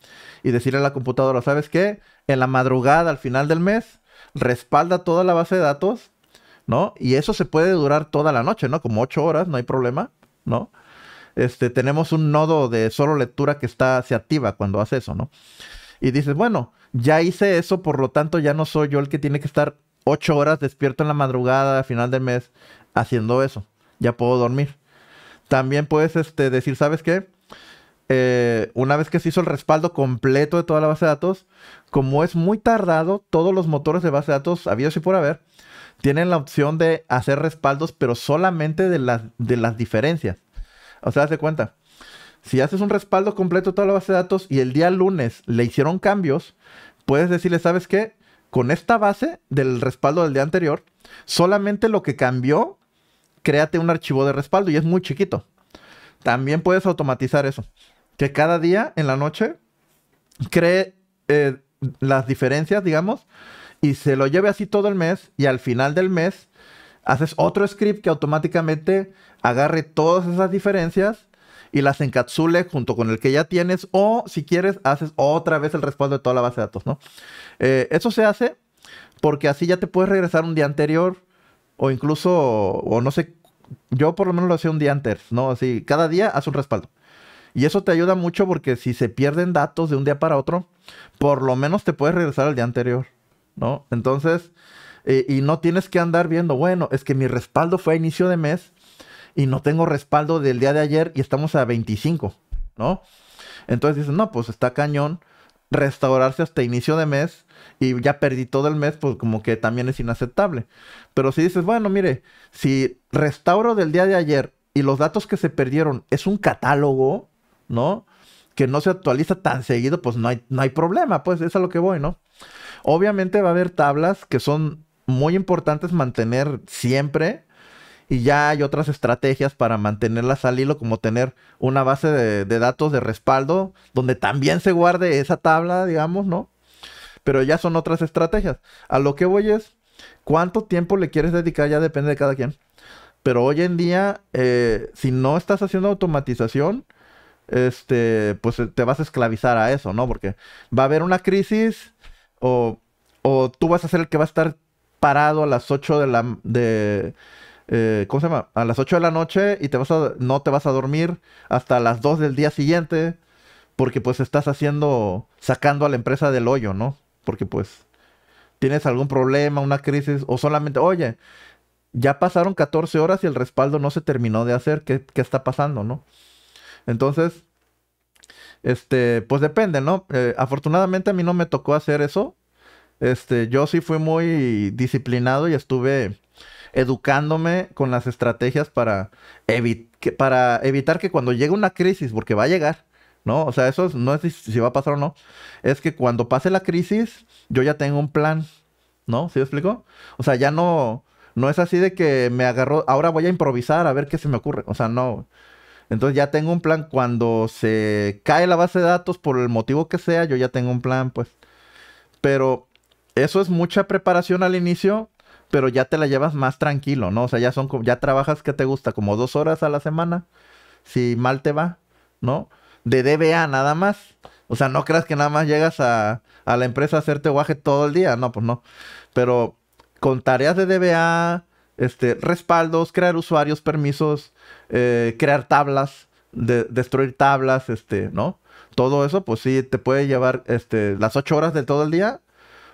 y decirle a la computadora, ¿sabes qué? En la madrugada, al final del mes, respalda toda la base de datos, ¿no? Y eso se puede durar toda la noche, ¿no? Como ocho horas, no hay problema, ¿no? Este, tenemos un nodo de solo lectura que está, se activa cuando hace eso, ¿no? Y dices, bueno, ya hice eso, por lo tanto ya no soy yo el que tiene que estar ocho horas despierto en la madrugada a final del mes haciendo eso. Ya puedo dormir. También puedes este, decir, ¿sabes qué? Eh, una vez que se hizo el respaldo completo de toda la base de datos, como es muy tardado, todos los motores de base de datos, habidos y por haber, tienen la opción de hacer respaldos, pero solamente de las, de las diferencias. O sea, haz cuenta. Si haces un respaldo completo de toda la base de datos y el día lunes le hicieron cambios, puedes decirle, ¿sabes qué? Con esta base del respaldo del día anterior, solamente lo que cambió, créate un archivo de respaldo y es muy chiquito. También puedes automatizar eso que cada día en la noche cree eh, las diferencias, digamos, y se lo lleve así todo el mes y al final del mes haces otro script que automáticamente agarre todas esas diferencias y las encapsule junto con el que ya tienes o si quieres haces otra vez el respaldo de toda la base de datos, ¿no? Eh, eso se hace porque así ya te puedes regresar un día anterior o incluso, o no sé, yo por lo menos lo hacía un día antes, ¿no? Así, cada día haz un respaldo. Y eso te ayuda mucho porque si se pierden datos de un día para otro, por lo menos te puedes regresar al día anterior, ¿no? Entonces, eh, y no tienes que andar viendo, bueno, es que mi respaldo fue a inicio de mes y no tengo respaldo del día de ayer y estamos a 25, ¿no? Entonces dices, no, pues está cañón restaurarse hasta inicio de mes y ya perdí todo el mes, pues como que también es inaceptable. Pero si dices, bueno, mire, si restauro del día de ayer y los datos que se perdieron es un catálogo, ¿no? Que no se actualiza tan seguido, pues no hay, no hay problema, pues es a lo que voy, ¿no? Obviamente va a haber tablas que son muy importantes mantener siempre y ya hay otras estrategias para mantenerlas al hilo, como tener una base de, datos de respaldo donde también se guarde esa tabla, digamos, ¿no? Pero ya son otras estrategias. A lo que voy es, ¿cuánto tiempo le quieres dedicar? Ya depende de cada quien. Pero hoy en día, eh, si no estás haciendo automatización, este, pues eh, te vas a esclavizar a eso, ¿no? Porque va a haber una crisis o, o tú vas a ser el que va a estar parado a las 8 de la... De, eh, ¿Cómo se llama? A las 8 de la noche y te vas a, no te vas a dormir hasta las 2 del día siguiente porque pues estás haciendo, sacando a la empresa del hoyo, ¿no? Porque pues tienes algún problema, una crisis o solamente, oye, ya pasaron 14 horas y el respaldo no se terminó de hacer, ¿qué, qué está pasando, no? Entonces, este, pues depende, ¿no? Eh, afortunadamente a mí no me tocó hacer eso. Este, yo sí fui muy disciplinado y estuve educándome con las estrategias para, que, para evitar que cuando llegue una crisis, porque va a llegar, ¿no? O sea, eso no es si va a pasar o no, es que cuando pase la crisis, yo ya tengo un plan, ¿no? ¿Sí me explico? O sea, ya no, no es así de que me agarró, ahora voy a improvisar a ver qué se me ocurre, o sea, no. Entonces ya tengo un plan. Cuando se cae la base de datos, por el motivo que sea, yo ya tengo un plan, pues. Pero eso es mucha preparación al inicio, pero ya te la llevas más tranquilo, ¿no? O sea, ya son ya trabajas que te gusta, como dos horas a la semana, si mal te va, ¿no? De DBA nada más. O sea, no creas que nada más llegas a, la empresa a hacerte guaje todo el día. No, pues no. Pero con tareas de DBA, este, respaldos, crear usuarios, permisos, eh, crear tablas, de, destruir tablas, este, ¿no? Todo eso, pues sí, te puede llevar este, las ocho horas de todo el día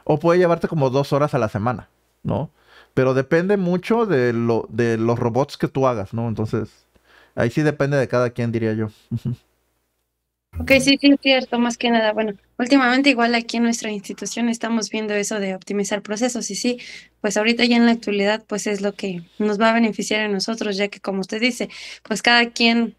o puede llevarte como dos horas a la semana, ¿no? Pero depende mucho de, lo, de los robots que tú hagas, ¿no? Entonces, ahí sí depende de cada quien, diría yo. Ok, sí, sí, es cierto, más que nada. Bueno, últimamente igual aquí en nuestra institución estamos viendo eso de optimizar procesos y sí, pues ahorita ya en la actualidad, pues es lo que nos va a beneficiar a nosotros, ya que como usted dice, pues cada quien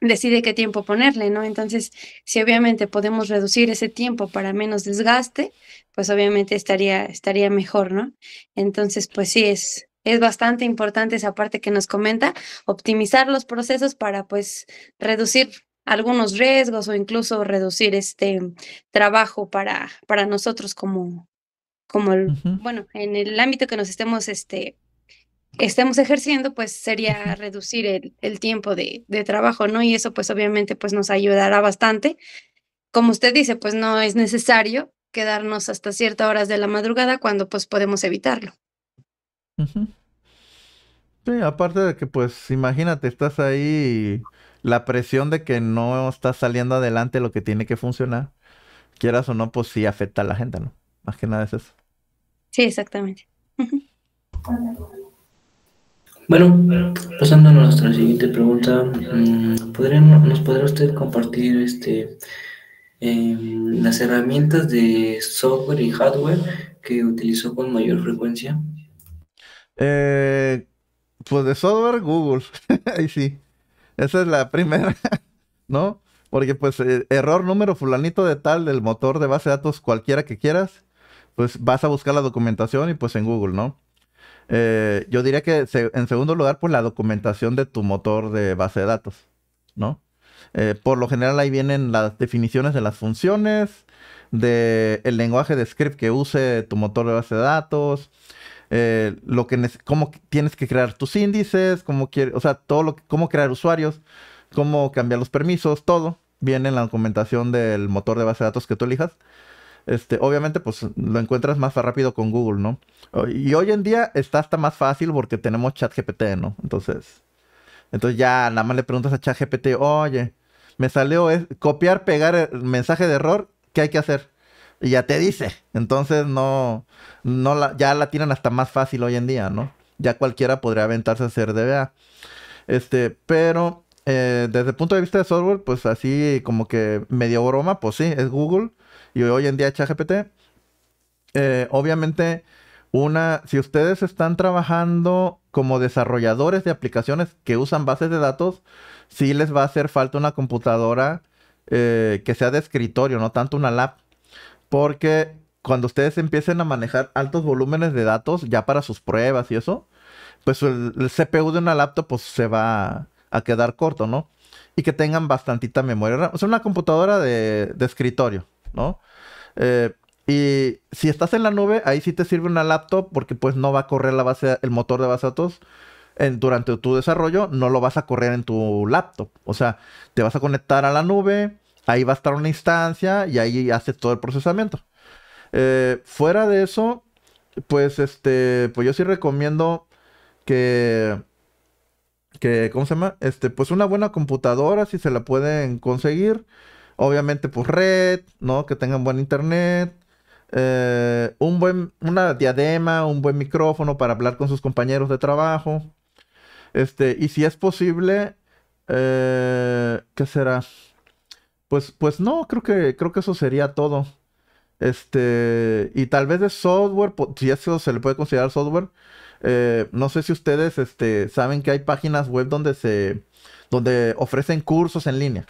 decide qué tiempo ponerle, ¿no? Entonces, si obviamente podemos reducir ese tiempo para menos desgaste, pues obviamente estaría, estaría mejor, ¿no? Entonces, pues sí, es, es bastante importante esa parte que nos comenta, optimizar los procesos para pues reducir algunos riesgos o incluso reducir este trabajo para, para nosotros como, como bueno, en el ámbito que nos estemos, este, estemos ejerciendo, pues sería reducir el, tiempo de, trabajo, ¿no? Y eso pues obviamente pues nos ayudará bastante. Como usted dice, pues no es necesario quedarnos hasta ciertas horas de la madrugada cuando pues podemos evitarlo. Sí, aparte de que pues imagínate, estás ahí y la presión de que no está saliendo adelante lo que tiene que funcionar, quieras o no, pues sí afecta a la gente, ¿no? Más que nada es eso. Sí, exactamente. Bueno, pasando a nuestra siguiente pregunta, mm, ¿nos podrá usted compartir este, em, las herramientas de software y hardware que utilizó con mayor frecuencia? Eh, pues de software, Google. Ahí sí. Esa es la primera, ¿no? Porque pues eh, error número fulanito de tal del motor de base de datos cualquiera que quieras pues vas a buscar la documentación y pues en Google, ¿no? Eh, yo diría que en segundo lugar, pues la documentación de tu motor de base de datos, ¿no? Eh, por lo general ahí vienen las definiciones de las funciones, del el lenguaje de script que use tu motor de base de datos, eh, lo que cómo tienes que crear tus índices, cómo quiere, o sea, todo lo que, cómo crear usuarios, cómo cambiar los permisos, todo viene en la documentación del motor de base de datos que tú elijas. Este, obviamente pues lo encuentras más rápido con Google, ¿no? Y hoy en día está hasta más fácil porque tenemos ChatGPT, ¿no? Entonces, entonces ya nada más le preguntas a ChatGPT, oye, me salió es copiar, pegar el mensaje de error, ¿qué hay que hacer? Y ya te dice. Entonces no, no la, ya la tienen hasta más fácil hoy en día, ¿no? Ya cualquiera podría aventarse a hacer DBA. Este, pero eh, desde el punto de vista de software, pues así como que medio broma, pues sí, es Google y hoy en día ChatGPT. Eh, obviamente, una, si ustedes están trabajando como desarrolladores de aplicaciones que usan bases de datos, sí les va a hacer falta una computadora eh, que sea de escritorio, no tanto una lap. Porque cuando ustedes empiecen a manejar altos volúmenes de datos ya para sus pruebas y eso, pues el, CPU de una laptop pues, se va a quedar corto, ¿no? Y que tengan bastantita memoria. O sea, una computadora de escritorio. ¿no? Eh, y si estás en la nube, ahí sí te sirve una laptop porque pues no va a correr la base, el motor de base de datos durante tu desarrollo, no lo vas a correr en tu laptop. O sea, te vas a conectar a la nube, ahí va a estar una instancia y ahí hace todo el procesamiento. Eh, fuera de eso, pues este, pues yo sí recomiendo que, que, ¿cómo se llama? Este, pues una buena computadora si se la pueden conseguir. Obviamente, pues red, ¿no? Que tengan buen internet. Eh, un buen, una diadema, un buen micrófono para hablar con sus compañeros de trabajo. Este, y si es posible, eh, ¿qué será? Pues, pues no, creo que, creo que eso sería todo. Este, y tal vez de software, si eso se le puede considerar software, eh, no sé si ustedes este, saben que hay páginas web donde se donde ofrecen cursos en línea,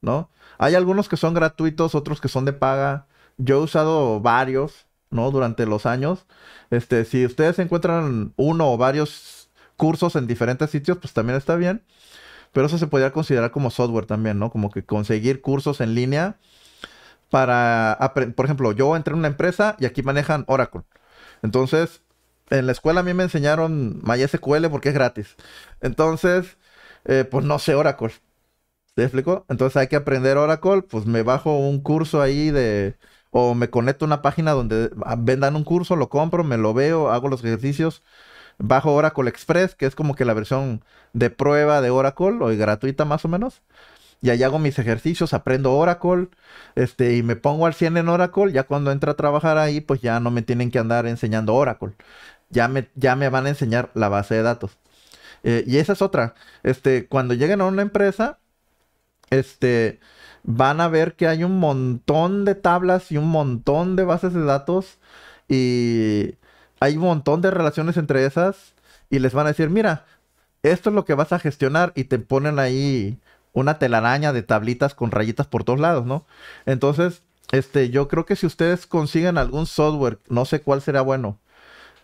¿no? Hay algunos que son gratuitos, otros que son de paga. Yo he usado varios, ¿no? Durante los años. Este, si ustedes encuentran uno o varios cursos en diferentes sitios, pues también está bien. Pero eso se podría considerar como software también, ¿no? Como que conseguir cursos en línea para, por ejemplo, yo entré en una empresa y aquí manejan Oracle. Entonces, en la escuela a mí me enseñaron MySQL porque es gratis. Entonces, eh, pues no sé Oracle. ¿Te explico? Entonces hay que aprender Oracle, pues me bajo un curso ahí de... O me conecto a una página donde vendan un curso, lo compro, me lo veo, hago los ejercicios. Bajo Oracle Express, que es como que la versión de prueba de Oracle, o gratuita más o menos y ahí hago mis ejercicios, aprendo Oracle, este, y me pongo al 100 en Oracle, ya cuando entra a trabajar ahí, pues ya no me tienen que andar enseñando Oracle, ya me, ya me van a enseñar la base de datos. Eh, y esa es otra, este, cuando lleguen a una empresa, este, van a ver que hay un montón de tablas y un montón de bases de datos y hay un montón de relaciones entre esas y les van a decir, mira, esto es lo que vas a gestionar y te ponen ahí una telaraña de tablitas con rayitas por todos lados, ¿no? Entonces, este, yo creo que si ustedes consiguen algún software, no sé cuál será bueno,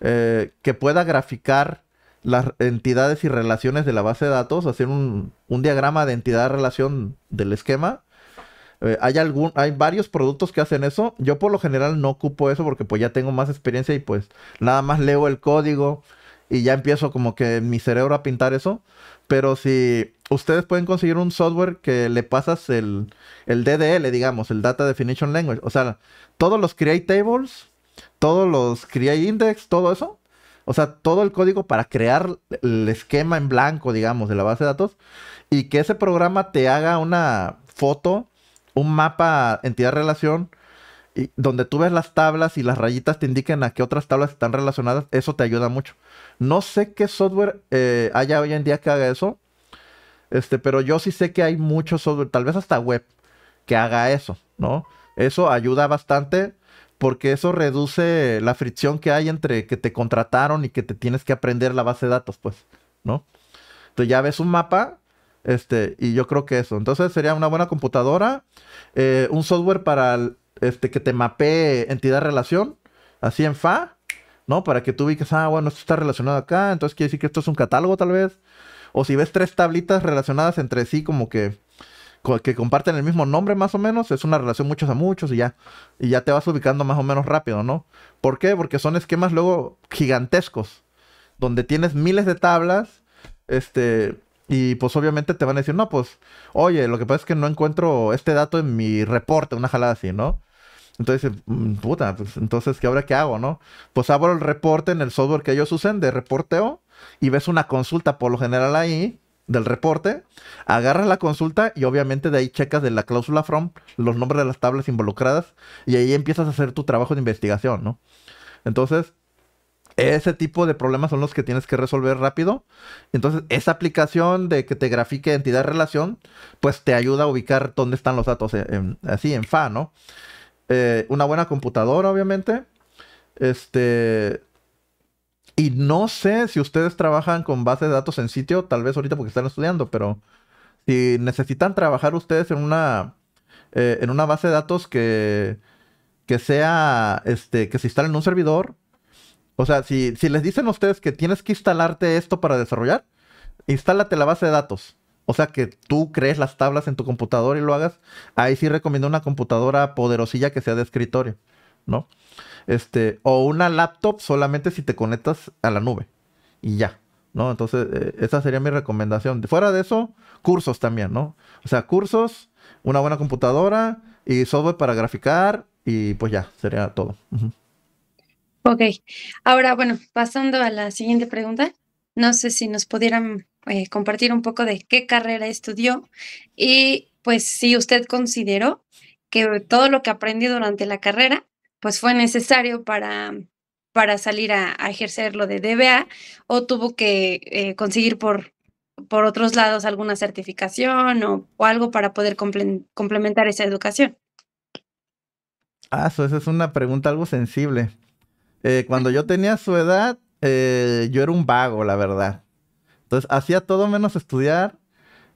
eh, que pueda graficar las entidades y relaciones de la base de datos, hacer un, diagrama de entidad-relación del esquema. Eh, hay, algún, hay varios productos que hacen eso. Yo por lo general no ocupo eso porque pues ya tengo más experiencia y pues nada más leo el código y ya empiezo como que mi cerebro a pintar eso. Pero si ustedes pueden conseguir un software que le pasas el, el DDL, digamos, el Data Definition Language. O sea, todos los create tables, todos los create index, todo eso o sea, todo el código para crear el esquema en blanco, digamos, de la base de datos, y que ese programa te haga una foto, un mapa entidad-relación, y donde tú ves las tablas y las rayitas te indiquen a qué otras tablas están relacionadas, eso te ayuda mucho. No sé qué software eh, haya hoy en día que haga eso, este, pero yo sí sé que hay mucho software, tal vez hasta web, que haga eso, ¿no? Eso ayuda bastante porque eso reduce la fricción que hay entre que te contrataron y que te tienes que aprender la base de datos, pues, ¿no? Entonces ya ves un mapa, este, y yo creo que eso. Entonces sería una buena computadora, eh, un software para este, que te mapee entidad relación, así en FA, ¿no? Para que tú ubiques, ah, bueno, esto está relacionado acá, entonces quiere decir que esto es un catálogo tal vez. O si ves tres tablitas relacionadas entre sí, como que que comparten el mismo nombre más o menos, es una relación muchos a muchos y ya, y ya te vas ubicando más o menos rápido, ¿no? ¿Por qué? Porque son esquemas luego gigantescos, donde tienes miles de tablas, este, y pues obviamente te van a decir, no, pues, oye, lo que pasa es que no encuentro este dato en mi reporte, una jalada así, ¿no? Entonces, mm, puta, pues entonces, ¿qué ahora qué hago, no? Pues abro el reporte en el software que ellos usen de reporteo y ves una consulta por lo general ahí del reporte, agarras la consulta y obviamente de ahí checas de la cláusula from los nombres de las tablas involucradas y ahí empiezas a hacer tu trabajo de investigación, ¿no? Entonces, ese tipo de problemas son los que tienes que resolver rápido. Entonces, esa aplicación de que te grafique entidad-relación, pues te ayuda a ubicar dónde están los datos, eh, así en FA, ¿no? Eh, una buena computadora, obviamente. Este, y no sé si ustedes trabajan con base de datos en sitio, tal vez ahorita porque están estudiando, pero si necesitan trabajar ustedes en una, eh, en una base de datos que, que sea, este, que se instale en un servidor, o sea, si, si les dicen a ustedes que tienes que instalarte esto para desarrollar, instálate la base de datos. O sea, que tú crees las tablas en tu computadora y lo hagas. Ahí sí recomiendo una computadora poderosilla que sea de escritorio. ¿no? Este, o una laptop solamente si te conectas a la nube y ya, ¿no? Entonces, eh, esa sería mi recomendación. Fuera de eso, cursos también, ¿no? O sea, cursos, una buena computadora y software para graficar y pues ya, sería todo. Ok, ahora bueno, pasando a la siguiente pregunta, no sé si nos pudieran eh, compartir un poco de qué carrera estudió y pues si usted consideró que todo lo que aprendí durante la carrera pues fue necesario para, para salir a, ejercer lo de DBA o tuvo que eh, conseguir por, por otros lados alguna certificación o, algo para poder complementar esa educación. Ah, eso, es una pregunta algo sensible. Eh, ah. cuando yo tenía su edad, eh, yo era un vago, la verdad. Entonces, hacía todo menos estudiar.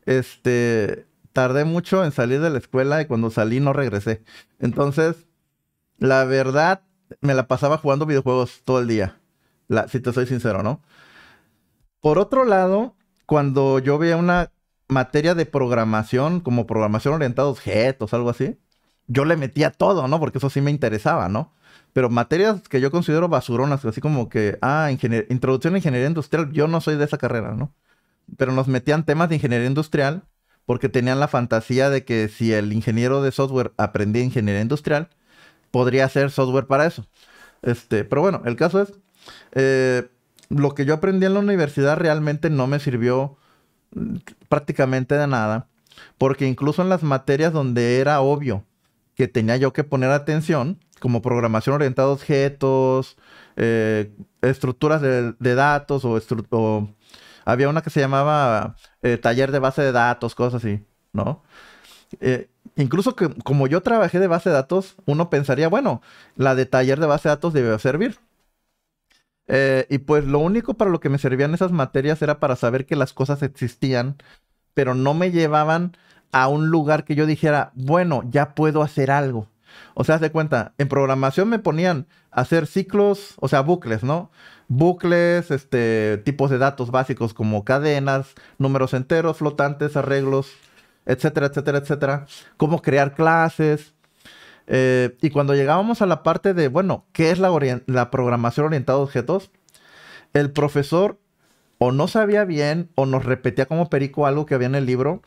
Este, tardé mucho en salir de la escuela y cuando salí no regresé. Entonces, la verdad, me la pasaba jugando videojuegos todo el día. La, si te soy sincero, ¿no? Por otro lado, cuando yo veía una materia de programación, como programación orientada a objetos, algo así, yo le metía todo, ¿no? Porque eso sí me interesaba, ¿no? Pero materias que yo considero basuronas, así como que, ah, introducción a ingeniería industrial, yo no soy de esa carrera, ¿no? Pero nos metían temas de ingeniería industrial porque tenían la fantasía de que si el ingeniero de software aprendía ingeniería industrial, podría ser software para eso. Este, pero bueno, el caso es, eh, lo que yo aprendí en la universidad realmente no me sirvió mm, prácticamente de nada, porque incluso en las materias donde era obvio que tenía yo que poner atención, como programación orientada a objetos, eh, estructuras de, datos o, había una que se llamaba eh, taller de base de datos, cosas así, ¿no? incluso que, como yo trabajé de base de datos, uno pensaría, bueno, la de taller de base de datos debe servir. Eh, y pues lo único para lo que me servían esas materias era para saber que las cosas existían, pero no me llevaban a un lugar que yo dijera, bueno, ya puedo hacer algo. O sea, de cuenta, en programación me ponían a hacer ciclos, o sea, bucles, ¿no? Bucles, este, tipos de datos básicos como cadenas, números enteros, flotantes, arreglos, etcétera, etcétera, etcétera. Cómo crear clases. Eh, y cuando llegábamos a la parte de, bueno, ¿qué es la, programación orientada a objetos? El profesor o no sabía bien o nos repetía como perico algo que había en el libro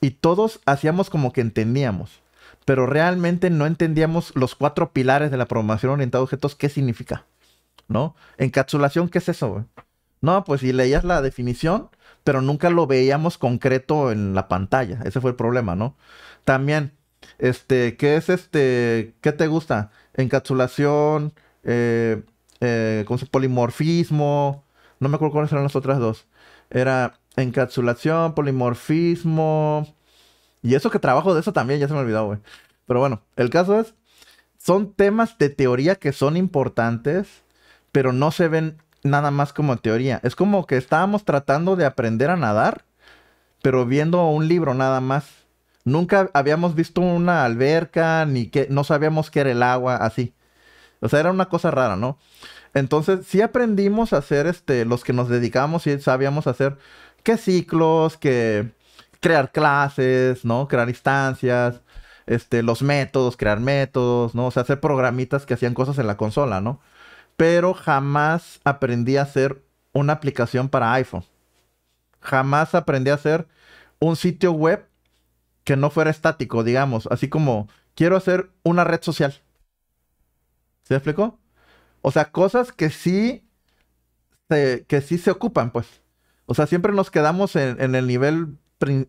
y todos hacíamos como que entendíamos, pero realmente no entendíamos los cuatro pilares de la programación orientada a objetos, qué significa, ¿no? Encapsulación, ¿qué es eso? No, pues si leías la definición, pero nunca lo veíamos concreto en la pantalla. Ese fue el problema, ¿no? También, este, ¿qué es este? ¿Qué te gusta? Encapsulación, eh, eh, con su polimorfismo, no me acuerdo cuáles eran las otras dos. Era encapsulación, polimorfismo, y eso que trabajo de eso también, ya se me olvidó, güey. Pero bueno, el caso es, son temas de teoría que son importantes, pero no se ven nada más como teoría. Es como que estábamos tratando de aprender a nadar, pero viendo un libro nada más. Nunca habíamos visto una alberca, ni que no sabíamos qué era el agua, así. O sea, era una cosa rara, ¿no? Entonces, sí aprendimos a hacer, este, los que nos dedicamos, y sabíamos hacer qué ciclos, que crear clases, ¿no? Crear instancias, este, los métodos, crear métodos, ¿no? O sea, hacer programitas que hacían cosas en la consola, ¿no? pero jamás aprendí a hacer una aplicación para iPhone. Jamás aprendí a hacer un sitio web que no fuera estático, digamos, así como quiero hacer una red social. ¿Se explicó? O sea, cosas que sí se, que sí se ocupan, pues. O sea, siempre nos quedamos en, el nivel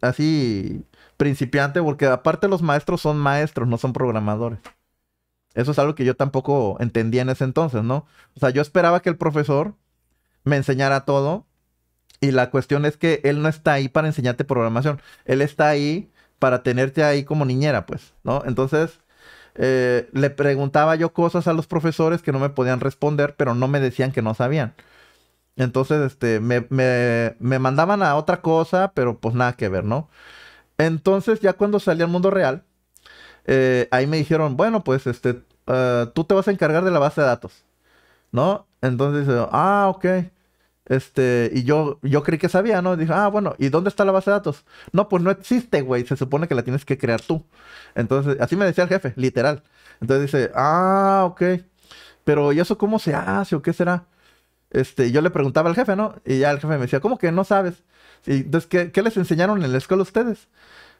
así principiante, porque aparte los maestros son maestros, no son programadores. Eso es algo que yo tampoco entendía en ese entonces, ¿no? O sea, yo esperaba que el profesor me enseñara todo y la cuestión es que él no está ahí para enseñarte programación, él está ahí para tenerte ahí como niñera, pues, ¿no? Entonces, eh, le preguntaba yo cosas a los profesores que no me podían responder, pero no me decían que no sabían. Entonces, este, me, me, me mandaban a otra cosa, pero pues nada que ver, ¿no? Entonces, ya cuando salí al mundo real, eh, ahí me dijeron, bueno, pues este, eh, tú te vas a encargar de la base de datos, ¿no? Entonces, eh, ah, ok. Este, y yo, yo creí que sabía, ¿no? Dije, ah, bueno, ¿y dónde está la base de datos? No, pues no existe, güey, se supone que la tienes que crear tú. Entonces, así me decía el jefe, literal. Entonces dice, ah, ok, pero ¿y eso cómo se hace o qué será? Este, yo le preguntaba al jefe, ¿no? Y ya el jefe me decía, ¿cómo que no sabes? Y entonces, ¿qué, les enseñaron en la escuela ustedes?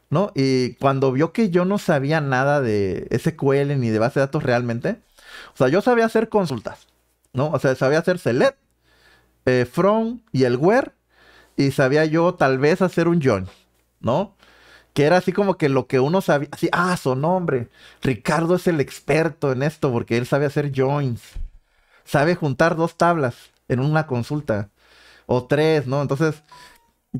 ¿no? Y cuando vio que yo no sabía nada de SQL ni de base de datos realmente, o sea, yo sabía hacer consultas, ¿no? O sea, sabía hacer select, eh, from y el where, y sabía yo tal vez hacer un join, ¿no? Que era así como que lo que uno sabía, así, ah, su nombre, Ricardo es el experto en esto porque él sabe hacer joins, sabe juntar dos tablas en una consulta, o tres, ¿no? Entonces,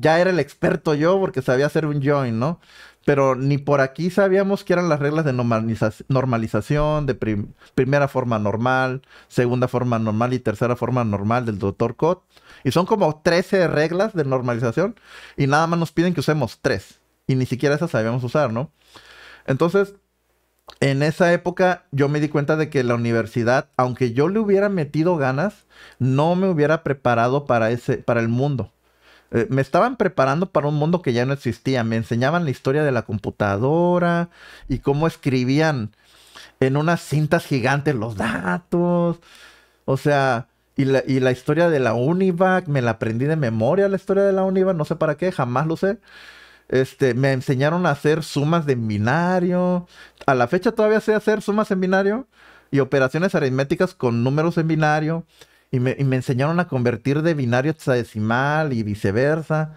ya era el experto yo porque sabía hacer un join, ¿no? Pero ni por aquí sabíamos qué eran las reglas de normalización, de primera forma normal, segunda forma normal y tercera forma normal del doctor Codd Y son como 13 reglas de normalización y nada más nos piden que usemos tres Y ni siquiera esas sabíamos usar, ¿no? Entonces, en esa época yo me di cuenta de que la universidad, aunque yo le hubiera metido ganas, no me hubiera preparado para, ese, para el mundo. Eh, me estaban preparando para un mundo que ya no existía. Me enseñaban la historia de la computadora y cómo escribían en unas cintas gigantes los datos. O sea, y la, historia de la Univac, me la aprendí de memoria la historia de la Univac, no sé para qué, jamás lo sé. Este, me enseñaron a hacer sumas de binario. A la fecha todavía sé hacer sumas en binario y operaciones aritméticas con números en binario y me, enseñaron a convertir de binario hexadecimal y viceversa.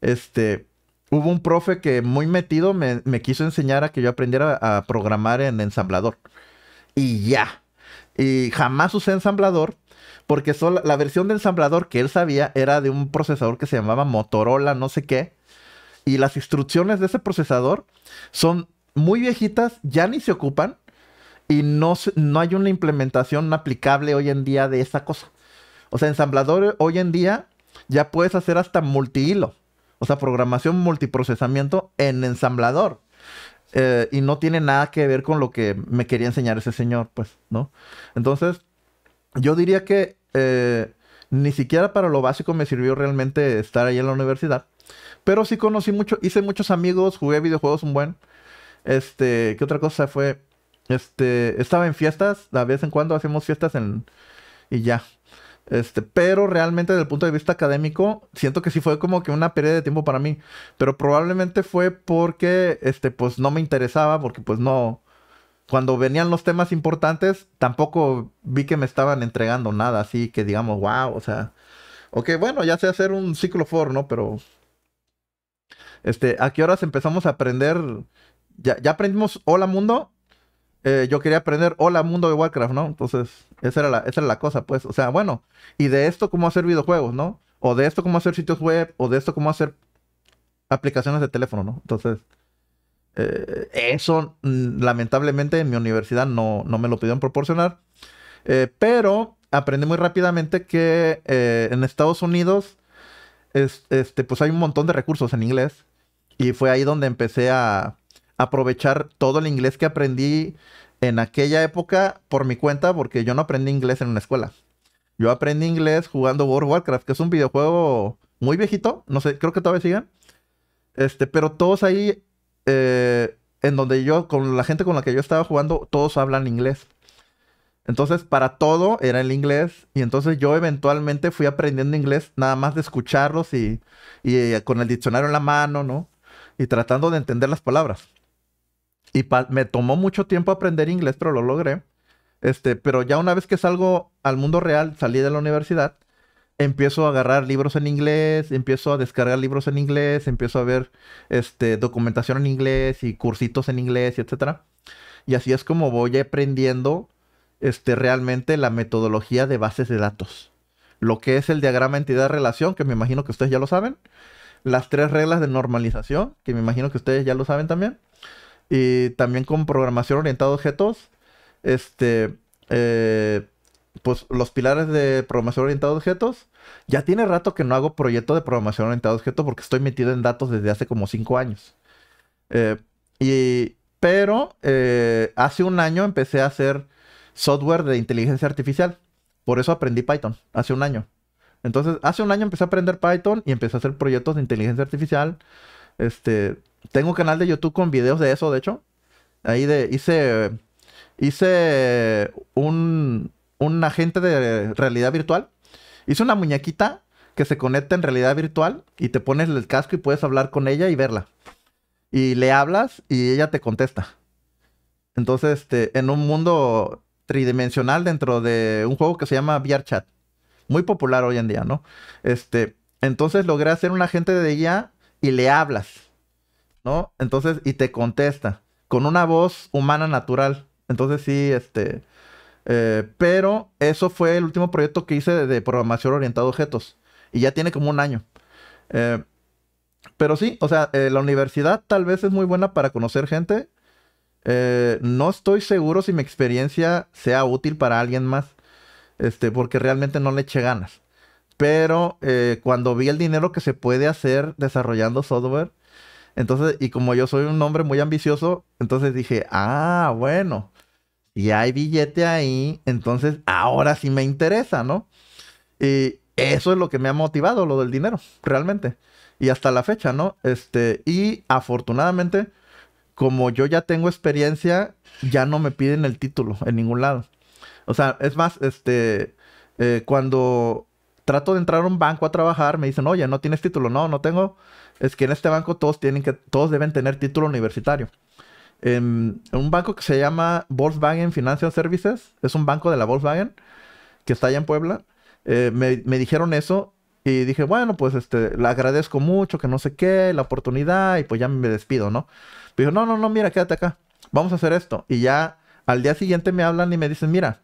Este, hubo un profe que muy metido me, quiso enseñar a que yo aprendiera a, programar en ensamblador. Y ya. Y jamás usé ensamblador porque la versión de ensamblador que él sabía era de un procesador que se llamaba Motorola, no sé qué. Y las instrucciones de ese procesador son muy viejitas, ya ni se ocupan y no, no hay una implementación aplicable hoy en día de esa cosa. O sea, ensamblador hoy en día ya puedes hacer hasta multihilo. O sea, programación multiprocesamiento en ensamblador. Eh, y no tiene nada que ver con lo que me quería enseñar ese señor, pues, ¿no? Entonces, yo diría que eh, ni siquiera para lo básico me sirvió realmente estar ahí en la universidad. Pero sí conocí mucho, hice muchos amigos, jugué videojuegos un buen. Este, ¿qué otra cosa fue? Este, estaba en fiestas, de vez en cuando Hacemos fiestas en, y ya. Este, pero realmente desde el punto de vista académico, siento que sí fue como que una pérdida de tiempo para mí. Pero probablemente fue porque, este, pues no me interesaba, porque pues no, cuando venían los temas importantes, tampoco vi que me estaban entregando nada, así que digamos, wow, o sea, ok, bueno, ya sé hacer un ciclo for, ¿no? Pero, este, ¿a qué horas empezamos a aprender? Ya, ya aprendimos Hola Mundo, eh, yo quería aprender hola mundo de Warcraft, ¿no? Entonces, esa era, la, esa la cosa, pues. O sea, bueno, y de esto cómo hacer videojuegos, ¿no? O de esto cómo hacer sitios web, o de esto cómo hacer aplicaciones de teléfono, ¿no? Entonces, eh, eso mm, lamentablemente en mi universidad no, no me lo pidieron proporcionar. Eh, pero aprendí muy rápidamente que en Estados Unidos, este, pues hay un montón de recursos en inglés. Y fue ahí donde empecé a, aprovechar todo el inglés que aprendí en aquella época por mi cuenta, porque yo no aprendí inglés en una escuela. Yo aprendí inglés jugando World of Warcraft, que es un videojuego muy viejito, no sé, creo que todavía sigan Este, pero todos ahí, eh, en donde yo, con la gente con la que yo estaba jugando, todos hablan inglés. Entonces, para todo era el inglés. Y entonces yo eventualmente fui aprendiendo inglés nada más de escucharlos y con el diccionario en la mano, ¿no? Y tratando de entender las palabras. Y me tomó mucho tiempo aprender inglés, pero lo logré. Este, pero ya una vez que salgo al mundo real, salí de la universidad, empiezo a agarrar libros en inglés, empiezo a descargar libros en inglés, empiezo a ver este, documentación en inglés y cursitos en inglés, etc. Y así es como voy aprendiendo este, realmente la metodología de bases de datos. Lo que es el diagrama entidad-relación, que me imagino que ustedes ya lo saben. Las tres reglas de normalización, que me imagino que ustedes ya lo saben también y también con programación orientada a objetos, este, eh, pues los pilares de programación orientada a objetos. Ya tiene rato que no hago proyecto de programación orientada a objetos porque estoy metido en datos desde hace como cinco años. Eh, y, pero eh, hace un año empecé a hacer software de inteligencia artificial. Por eso aprendí Python, hace un año. Entonces, hace un año empecé a aprender Python y empecé a hacer proyectos de inteligencia artificial. Este, tengo un canal de YouTube con videos de eso, de hecho. Ahí de, hice, hice un, agente de realidad virtual. Hice una muñequita que se conecta en realidad virtual y te pones el casco y puedes hablar con ella y verla. Y le hablas y ella te contesta. Entonces, este, en un mundo tridimensional dentro de un juego que se llama VRChat. Muy popular hoy en día, ¿no? Este, entonces logré hacer un agente de guía y le hablas. ¿no? Entonces, y te contesta con una voz humana natural. Entonces, sí, este. Eh, pero eso fue el último proyecto que hice de, programación orientada a objetos. Y ya tiene como un año. Eh, pero sí, o sea, eh, la universidad tal vez es muy buena para conocer gente. no estoy seguro si mi experiencia sea útil para alguien más. Este, porque realmente no le eché ganas. Pero cuando vi el dinero que se puede hacer desarrollando software, entonces, y como yo soy un hombre muy ambicioso, entonces dije, ah, bueno, y hay billete ahí, entonces ahora sí me interesa, ¿no? Y eso es lo que me ha motivado, lo del dinero, realmente. Y hasta la fecha, ¿no? Este, y afortunadamente, como yo ya tengo experiencia, ya no me piden el título en ningún lado. O sea, es más, este, eh, cuando trato de entrar a un banco a trabajar, me dicen, oye, no tienes título, no, no tengo es que en este banco todos tienen que, todos deben tener título universitario. En, em, un banco que se llama Volkswagen Financial Services, es un banco de la Volkswagen que está allá en Puebla. Eh, me, dijeron eso y dije, bueno, pues este, le agradezco mucho, que no sé qué, la oportunidad, y pues ya me despido, ¿no? Pero dijo, no, no, no, mira, quédate acá, vamos a hacer esto. Y ya al día siguiente me hablan y me dicen, mira,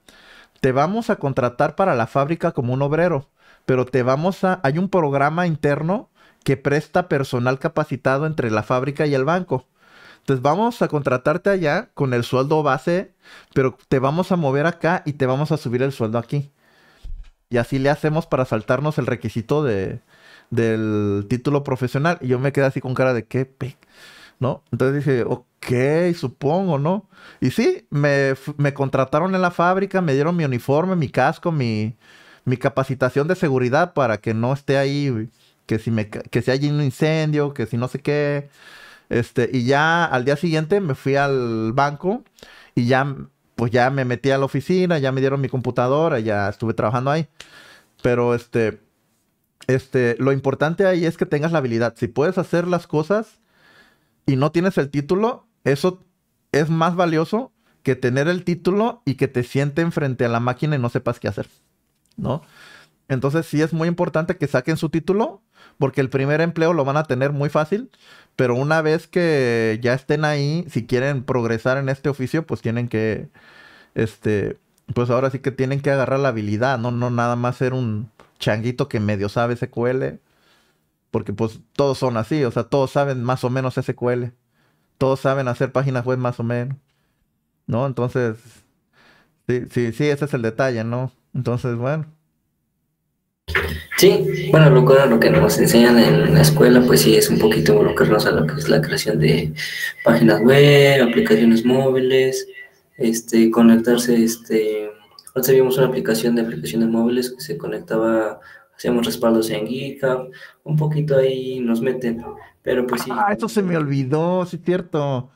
te vamos a contratar para la fábrica como un obrero, pero te vamos a, hay un programa interno que presta personal capacitado entre la fábrica y el banco. Entonces vamos a contratarte allá con el sueldo base, pero te vamos a mover acá y te vamos a subir el sueldo aquí. Y así le hacemos para saltarnos el requisito de, del título profesional. Y yo me quedé así con cara de qué ¿no? Entonces dije, ok, supongo, ¿no? Y sí, me, me, contrataron en la fábrica, me dieron mi uniforme, mi casco, mi, mi capacitación de seguridad para que no esté ahí que si me que hay un incendio, que si no sé qué. Este, y ya al día siguiente me fui al banco y ya pues ya me metí a la oficina, ya me dieron mi computadora, ya estuve trabajando ahí. Pero este este lo importante ahí es que tengas la habilidad. Si puedes hacer las cosas y no tienes el título, eso es más valioso que tener el título y que te sienten frente a la máquina y no sepas qué hacer, ¿no? Entonces sí es muy importante que saquen su título porque el primer empleo lo van a tener muy fácil, pero una vez que ya estén ahí, si quieren progresar en este oficio, pues tienen que, este, pues ahora sí que tienen que agarrar la habilidad, no, no nada más ser un changuito que medio sabe SQL, porque pues todos son así, o sea, todos saben más o menos SQL, todos saben hacer páginas web más o menos, ¿no? Entonces, sí, sí, sí, ese es el detalle, ¿no? Entonces, bueno. Sí, bueno, lo que, lo que nos enseñan en la escuela, pues sí, es un poquito involucrarnos a lo que es la creación de páginas web, aplicaciones móviles, este, conectarse, este, antes vimos una aplicación de aplicaciones móviles que se conectaba, hacíamos respaldos en GitHub, un poquito ahí nos meten, pero pues sí. Ah, esto se me olvidó, sí, cierto.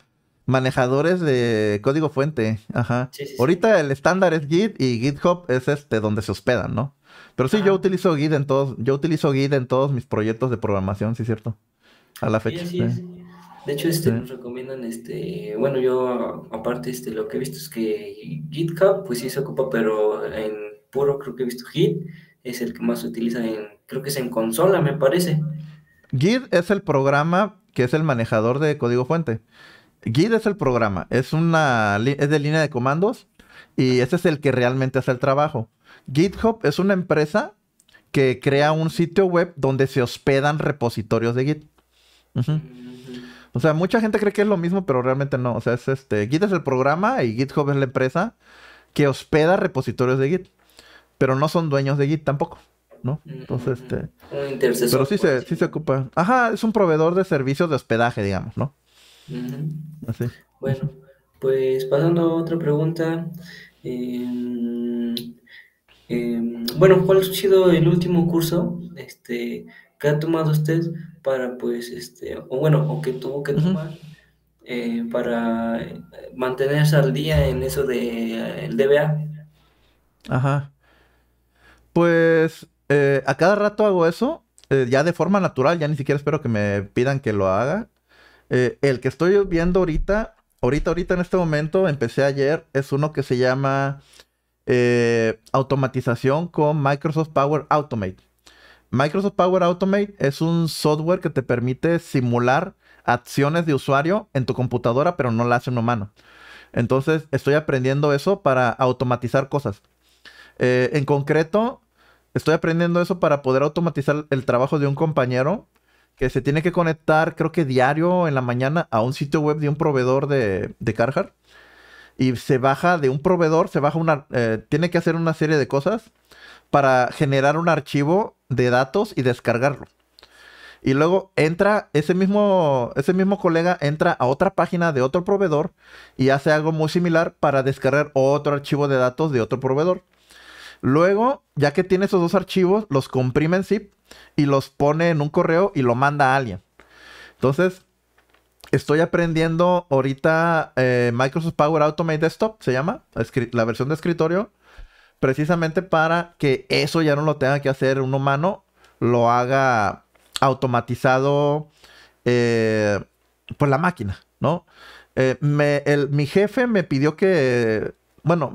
Manejadores de código fuente, ajá. Ahorita el estándar es Git y GitHub es este donde se hospedan, ¿no? Pero sí, yo utilizo Git en todos, yo utilizo Git en todos mis proyectos de programación, sí es cierto. A la fecha. De hecho, este nos recomiendan, este, bueno, yo aparte este lo que he visto es que GitHub, pues sí se ocupa, pero en puro creo que he visto Git, es el que más se utiliza en, creo que es en consola, me parece. Git es el programa que es el manejador de código fuente. Git es el programa, es una es de línea de comandos y ese es el que realmente hace el trabajo. GitHub es una empresa que crea un sitio web donde se hospedan repositorios de Git. O sea, mucha gente cree que es lo mismo, pero realmente no. O sea, es este, Git es el programa y GitHub es la empresa que hospeda repositorios de Git. Pero no son dueños de Git tampoco, ¿no? Entonces, este... Pero sí se, pues. sí ocupa. Ajá, es un proveedor de servicios de hospedaje, digamos, ¿no? Así. Bueno, pues pasando a otra pregunta. Em, Em, bueno, ¿cuál ha sido el último curso este, que ha tomado usted para, pues, este, o bueno, o que tuvo que tomar eh, para eh, mantenerse al día en eso de eh, DBA? Ajá. Pues a cada rato hago eso, ya de forma natural, ya ni siquiera espero que me pidan que lo haga. el que estoy viendo ahorita, ahorita, ahorita en este momento, empecé ayer, es uno que se llama eh, automatización con Microsoft Power Automate. Microsoft Power Automate es un software que te permite simular acciones de usuario en tu computadora, pero no la hace un humano. Entonces, estoy aprendiendo eso para automatizar cosas. Eh, en concreto, estoy aprendiendo eso para poder automatizar el trabajo de un compañero que se tiene que conectar, creo que diario en la mañana, a un sitio web de un proveedor de, de Carhartt y se baja de un proveedor, se baja una, eh, tiene que hacer una serie de cosas para generar un archivo de datos y descargarlo. Y luego entra, ese mismo, ese mismo colega entra a otra página de otro proveedor y hace algo muy similar para descargar otro archivo de datos de otro proveedor. Luego, ya que tiene esos dos archivos, los comprime en zip y los pone en un correo y lo manda a alguien. Entonces, Estoy aprendiendo ahorita eh, Microsoft Power Automate Desktop, se llama, la versión de escritorio, precisamente para que eso ya no lo tenga que hacer un humano, lo haga automatizado eh, por la máquina, ¿no? Eh, mi jefe me pidió que, bueno,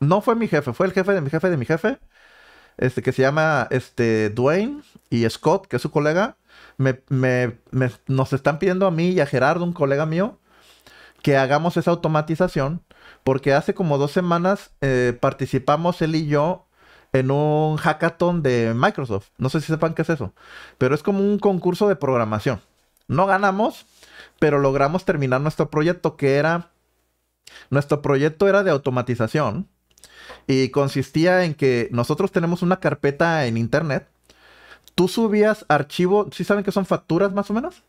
no fue mi jefe, fue el jefe de mi jefe de mi jefe, este que se llama este, Dwayne y Scott, que es su colega me, nos están pidiendo a mí y a Gerardo, un colega mío, que hagamos esa automatización, porque hace como dos semanas eh, participamos él y yo en un hackathon de Microsoft. No sé si sepan qué es eso, pero es como un concurso de programación. No ganamos, pero logramos terminar nuestro proyecto que era, nuestro proyecto era de automatización y consistía en que nosotros tenemos una carpeta en Internet tú subías archivos? ¿sí saben que son facturas más o menos?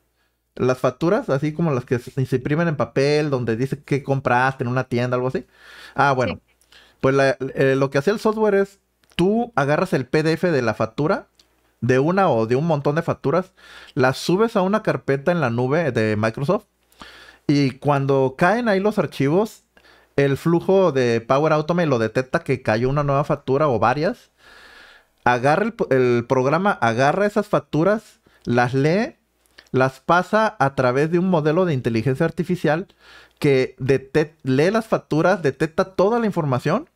Las facturas, así como las que se imprimen en papel, donde dice qué compraste en una tienda, algo así. Ah, bueno. Pues eh, lo que hace el software es, tú agarras el PDF de la factura, de una o de un montón de facturas, las subes a una carpeta en la nube de Microsoft y cuando caen ahí los archivos, el flujo de Power Automate lo detecta que cayó una nueva factura o varias agarra el, programa, agarra esas facturas, las lee, las pasa a través de un modelo de inteligencia artificial que lee las facturas, detecta toda la información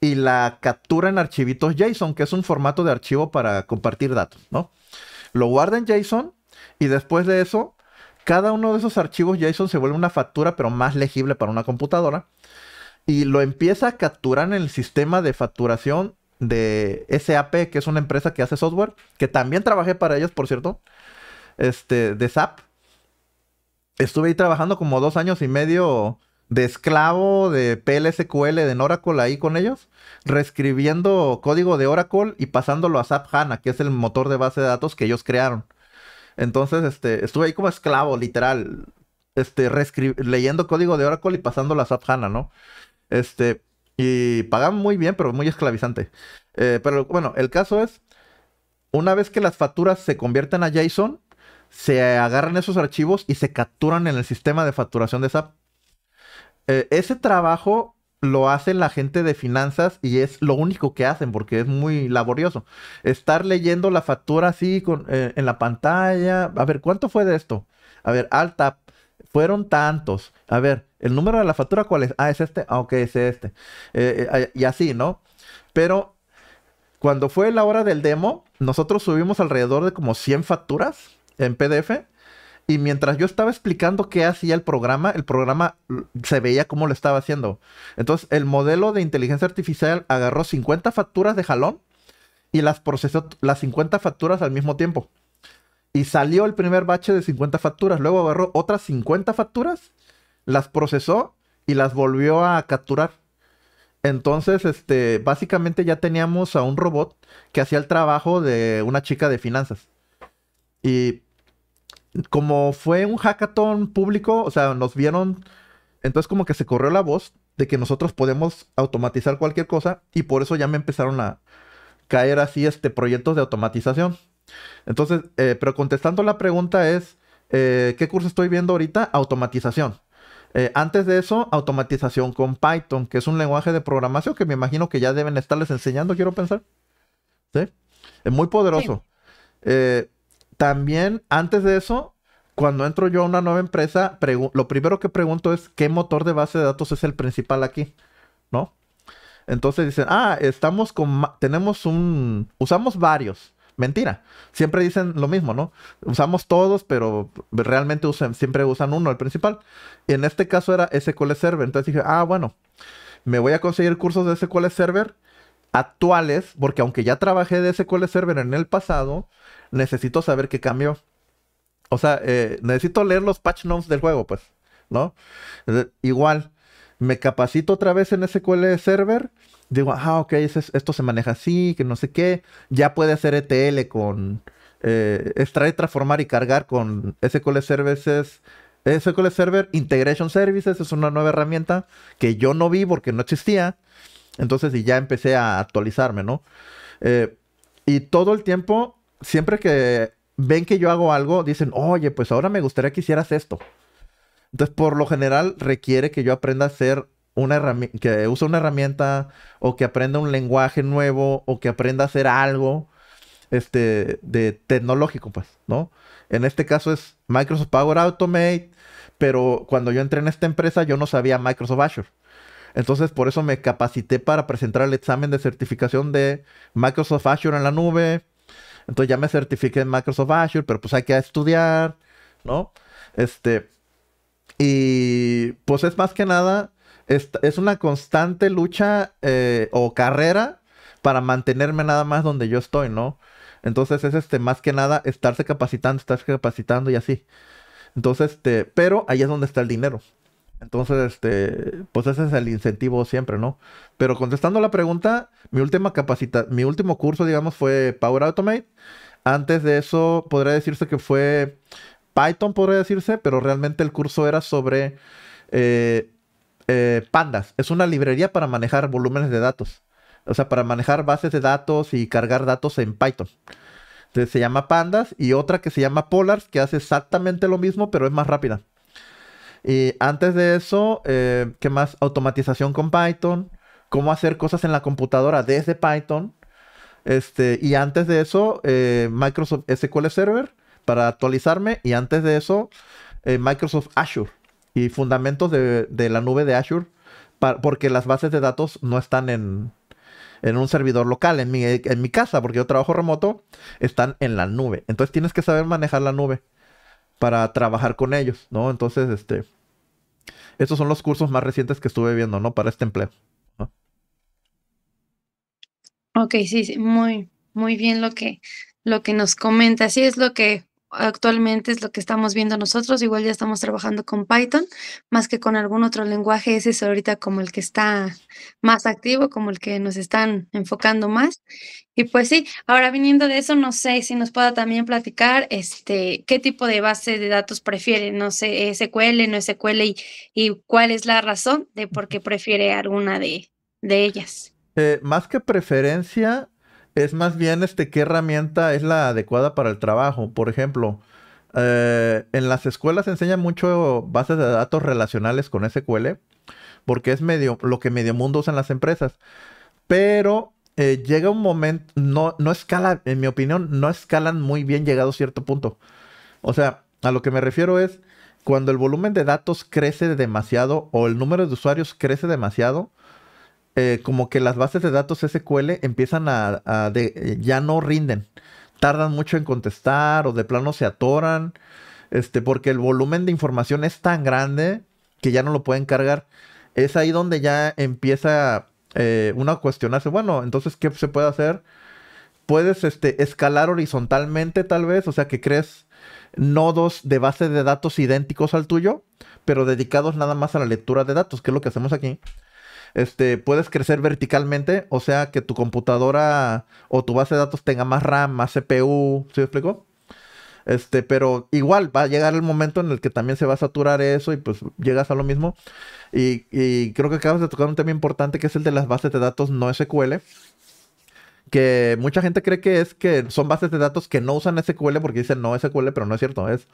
y la captura en archivitos JSON, que es un formato de archivo para compartir datos, ¿no? Lo guarda en JSON y después de eso, cada uno de esos archivos JSON se vuelve una factura, pero más legible para una computadora. Y lo empieza a capturar en el sistema de facturación de SAP, que es una empresa que hace software, que también trabajé para ellos, por cierto, este, de SAP. Estuve ahí trabajando como dos años y medio de esclavo de PLSQL de Oracle ahí con ellos, reescribiendo código de Oracle y pasándolo a SAP HANA, que es el motor de base de datos que ellos crearon. Entonces, este, estuve ahí como esclavo, literal, este, leyendo código de Oracle y pasándolo a SAP HANA, ¿no? Este, y pagan muy bien, pero muy esclavizante. Eh, pero bueno, el caso es, una vez que las facturas se convierten a JSON, se agarran esos archivos y se capturan en el sistema de facturación de SAP. Eh, ese trabajo lo hace la gente de finanzas y es lo único que hacen porque es muy laborioso. Estar leyendo la factura así con, eh, en la pantalla. A ver, ¿cuánto fue de esto? A ver, alta, fueron tantos. A ver, ¿el número de la factura cuál es? Ah, es este. Ah, ok, es este. Eh, eh, y así, ¿no? Pero cuando fue la hora del demo, nosotros subimos alrededor de como 100 facturas en PDF. Y mientras yo estaba explicando qué hacía el programa, el programa se veía cómo lo estaba haciendo. Entonces, el modelo de inteligencia artificial agarró 50 facturas de jalón y las procesó las 50 facturas al mismo tiempo y salió el primer bache de 50 facturas. Luego agarró otras 50 facturas, las procesó y las volvió a capturar. Entonces, este, básicamente ya teníamos a un robot que hacía el trabajo de una chica de finanzas. Y como fue un hackathon público, o sea, nos vieron, entonces como que se corrió la voz de que nosotros podemos automatizar cualquier cosa y por eso ya me empezaron a caer así este proyectos de automatización. Entonces, eh, pero contestando la pregunta es, eh, ¿qué curso estoy viendo ahorita? Automatización. Eh, antes de eso, automatización con Python, que es un lenguaje de programación que me imagino que ya deben estarles enseñando, quiero pensar. ¿Sí? Es muy poderoso. también, antes de eso, cuando entro yo a una nueva empresa, lo primero que pregunto es qué motor de base de datos es el principal aquí, ¿no? Entonces dicen, ah, estamos con, tenemos un, usamos varios mentira. Siempre dicen lo mismo, ¿no? Usamos todos, pero realmente usan, siempre usan uno, el principal. Y en este caso era SQL Server. Entonces dije, ah, bueno, me voy a conseguir cursos de SQL Server actuales, porque aunque ya trabajé de SQL Server en el pasado, necesito saber qué cambió. O sea, eh, necesito leer los patch notes del juego, pues, ¿no? Eh, igual, me capacito otra vez en SQL Server digo, ah, ok, esto se maneja así, que no sé qué. Ya puede hacer ETL con eh, extraer, transformar y cargar con SQL Services. SQL Server Integration Services es una nueva herramienta que yo no vi porque no existía. Entonces, y ya empecé a actualizarme, ¿no? Eh, y todo el tiempo, siempre que ven que yo hago algo, dicen, oye, pues ahora me gustaría que hicieras esto. Entonces, por lo general, requiere que yo aprenda a hacer una herramienta, que usa una herramienta o que aprenda un lenguaje nuevo o que aprenda a hacer algo este, de tecnológico, pues, ¿no? En este caso es Microsoft Power Automate, pero cuando yo entré en esta empresa yo no sabía Microsoft Azure. Entonces, por eso me capacité para presentar el examen de certificación de Microsoft Azure en la nube. Entonces ya me certifiqué en Microsoft Azure, pero pues hay que estudiar, ¿no? Este, y pues es más que nada es, una constante lucha eh, o carrera para mantenerme nada más donde yo estoy, ¿no? Entonces es este, más que nada estarse capacitando, estarse capacitando y así. Entonces, este, pero ahí es donde está el dinero. Entonces, este, pues ese es el incentivo siempre, ¿no? Pero contestando la pregunta, mi última mi último curso, digamos, fue Power Automate. Antes de eso, podría decirse que fue Python, podría decirse, pero realmente el curso era sobre eh, eh, pandas. Es una librería para manejar volúmenes de datos. O sea, para manejar bases de datos y cargar datos en Python. se llama Pandas y otra que se llama Polars, que hace exactamente lo mismo, pero es más rápida. Y antes de eso, eh, ¿qué más? Automatización con Python, cómo hacer cosas en la computadora desde Python. Este, y antes de eso, eh, Microsoft SQL Server para actualizarme. Y antes de eso, Microsoft Azure y fundamentos de, la nube de Azure, porque las bases de datos no están en, un servidor local, en mi, en mi casa, porque yo trabajo remoto, están en la nube. Entonces tienes que saber manejar la nube para trabajar con ellos, ¿no? Entonces, este, estos son los cursos más recientes que estuve viendo, ¿no? Para este empleo. Ok, sí, sí, muy, muy bien lo que, lo que nos comenta. Así es lo que actualmente es lo que estamos viendo nosotros. Igual ya estamos trabajando con Python, más que con algún otro lenguaje. Ese es ahorita como el que está más activo, como el que nos están enfocando más. Y pues sí, ahora viniendo de eso, no sé si nos pueda también platicar este, qué tipo de base de datos prefiere, no sé, SQL, no SQL, y, y cuál es la razón de por qué prefiere alguna de, de ellas. Eh, más que preferencia, es más bien este, qué herramienta es la adecuada para el trabajo. Por ejemplo, eh, en las escuelas se enseña mucho bases de datos relacionales con SQL, porque es medio, lo que medio mundo usan las empresas. Pero eh, llega un momento, no, no escala, en mi opinión, no escalan muy bien llegado a cierto punto. O sea, a lo que me refiero es cuando el volumen de datos crece demasiado o el número de usuarios crece demasiado, eh, como que las bases de datos SQL empiezan a, eh, ya no rinden, tardan mucho en contestar o de plano se atoran, este, porque el volumen de información es tan grande que ya no lo pueden cargar. Es ahí donde ya empieza eh, una cuestión a bueno, entonces, ¿qué se puede hacer? Puedes este, escalar horizontalmente tal vez, o sea, que crees nodos de base de datos idénticos al tuyo, pero dedicados nada más a la lectura de datos, que es lo que hacemos aquí este, puedes crecer verticalmente, o sea, que tu computadora o tu base de datos tenga más RAM, más CPU, ¿sí me explico? Este, pero igual va a llegar el momento en el que también se va a saturar eso y pues llegas a lo mismo. Y, y creo que acabas de tocar un tema importante que es el de las bases de datos no SQL que mucha gente cree que es que son bases de datos que no usan SQL porque dicen no SQL, pero no es cierto, es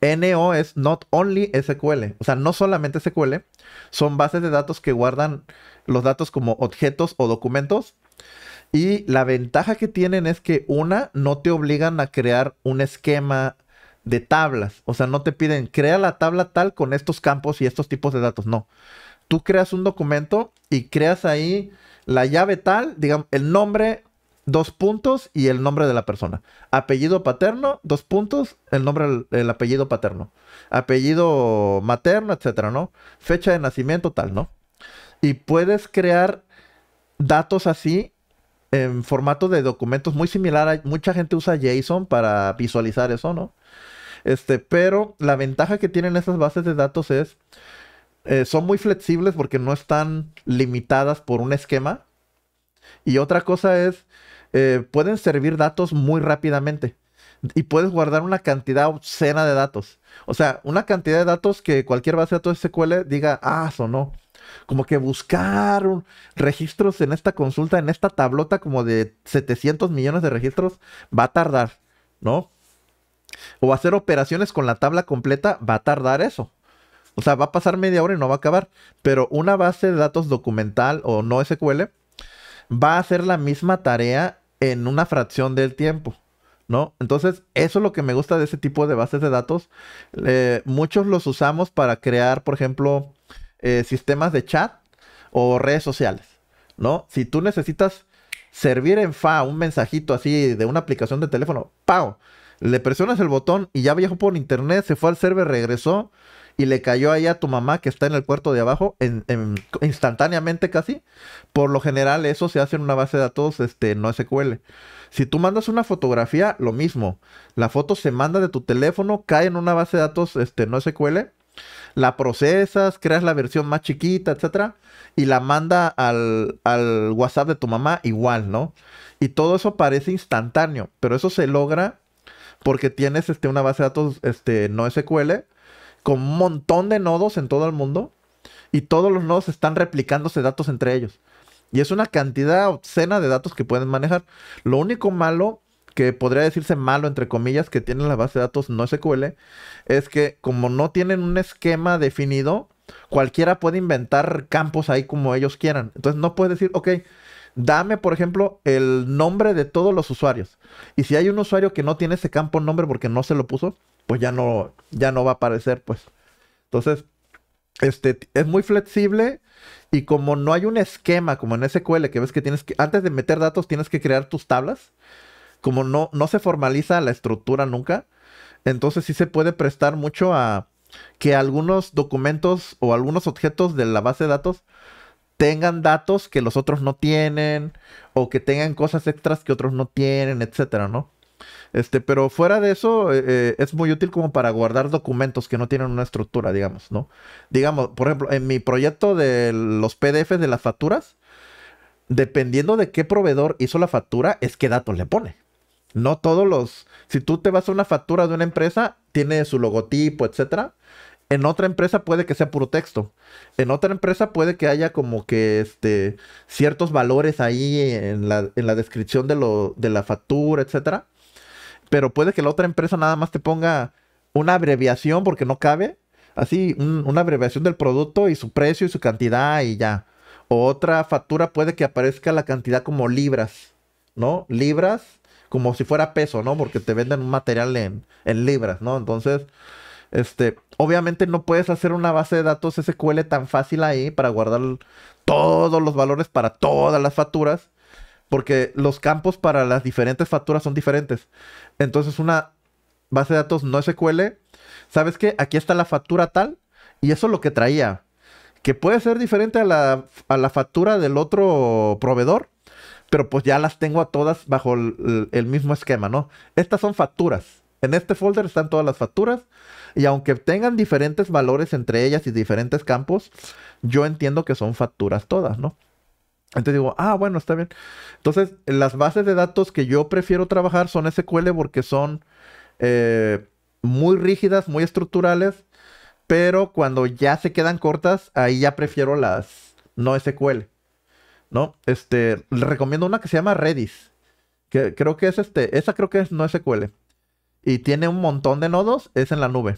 eh, NO es not only SQL, o sea, no solamente SQL, son bases de datos que guardan los datos como objetos o documentos. Y la ventaja que tienen es que una, no te obligan a crear un esquema de tablas, o sea, no te piden crea la tabla tal con estos campos y estos tipos de datos, no. Tú creas un documento y creas ahí la llave tal, digamos, el nombre, dos puntos y el nombre de la persona. Apellido paterno, dos puntos, el nombre, el, apellido paterno. Apellido materno, etcétera, ¿no? Fecha de nacimiento, tal, ¿no? Y puedes crear datos así en formato de documentos muy similar. mucha gente usa JSON para visualizar eso, ¿no? Este, pero la ventaja que tienen esas bases de datos es eh, son muy flexibles porque no están limitadas por un esquema. Y otra cosa es, eh, pueden servir datos muy rápidamente y puedes guardar una cantidad obscena de datos. O sea, una cantidad de datos que cualquier base de datos SQL diga, ah, sonó. Como que buscar registros en esta consulta, en esta tablota como de 700 millones de registros, va a tardar, ¿no? O hacer operaciones con la tabla completa, va a tardar eso. O sea, va a pasar media hora y no va a acabar. Pero una base de datos documental o no SQL va a hacer la misma tarea en una fracción del tiempo. ¿No? Entonces, eso es lo que me gusta de ese tipo de bases de datos. Eh, muchos los usamos para crear, por ejemplo, eh, sistemas de chat o redes sociales. ¿No? Si tú necesitas servir en fa un mensajito así de una aplicación de teléfono, ¡pau! Le presionas el botón y ya viajó por internet, se fue al server, regresó y le cayó ahí a tu mamá que está en el cuarto de abajo en, instantáneamente casi. Por lo general eso se hace en una base de datos, este, no SQL. Si tú mandas una fotografía, lo mismo. La foto se manda de tu teléfono, cae en una base de datos, este, no SQL. La procesas, creas la versión más chiquita, etcétera, y la manda al, al WhatsApp de tu mamá igual, ¿no? Y todo eso parece instantáneo, pero eso se logra porque tienes este, una base de datos este, no SQL con un montón de nodos en todo el mundo y todos los nodos están replicándose datos entre ellos. Y es una cantidad obscena de datos que pueden manejar. Lo único malo, que podría decirse malo entre comillas, que tienen la base de datos no SQL, es que como no tienen un esquema definido, cualquiera puede inventar campos ahí como ellos quieran. Entonces no puedes decir, ok, dame, por ejemplo, el nombre de todos los usuarios. Y si hay un usuario que no tiene ese campo nombre porque no se lo puso, pues ya no, ya no va a aparecer, pues. Entonces, este, es muy flexible y como no hay un esquema como en SQL que ves que tienes que, antes de meter datos tienes que crear tus tablas, como no, no se formaliza la estructura nunca, entonces sí se puede prestar mucho a que algunos documentos o algunos objetos de la base de datos tengan datos que los otros no tienen o que tengan cosas extras que otros no tienen, etcétera, ¿no? Este, pero fuera de eso, eh, eh, es muy útil como para guardar documentos que no tienen una estructura, digamos, ¿no? Digamos, por ejemplo, en mi proyecto de los PDFs de las facturas, dependiendo de qué proveedor hizo la factura, es qué datos le pone. No todos los. Si tú te vas a una factura de una empresa, tiene su logotipo, etcétera. En otra empresa puede que sea puro texto. En otra empresa puede que haya como que este, ciertos valores ahí en la, descripción de, de la factura, etcétera pero puede que la otra empresa nada más te ponga una abreviación porque no cabe, así una abreviación del producto y su precio y su cantidad y ya. otra factura puede que aparezca la cantidad como libras, ¿no? Libras como si fuera peso, ¿no? Porque te venden un material en, en libras, ¿no? Entonces, este, obviamente no puedes hacer una base de datos SQL tan fácil ahí para guardar todos los valores para todas las facturas porque los campos para las diferentes facturas son diferentes. Entonces una base de datos no SQL, ¿sabes qué? Aquí está la factura tal y eso es lo que traía, que puede ser diferente a la, factura del otro proveedor, pero pues ya las tengo a todas bajo el mismo esquema, ¿no? Estas son facturas. En este folder están todas las facturas y aunque tengan diferentes valores entre ellas y diferentes campos, yo entiendo que son facturas todas, ¿no? Entonces digo, ah, bueno, está bien. Entonces, las bases de datos que yo prefiero trabajar son SQL porque son eh, muy rígidas, muy estructurales, pero cuando ya se quedan cortas, ahí ya prefiero las no SQL. ¿No? Este, le recomiendo una que se llama Redis. Que creo que es este, esa creo que es no SQL. Y tiene un montón de nodos, es en la nube.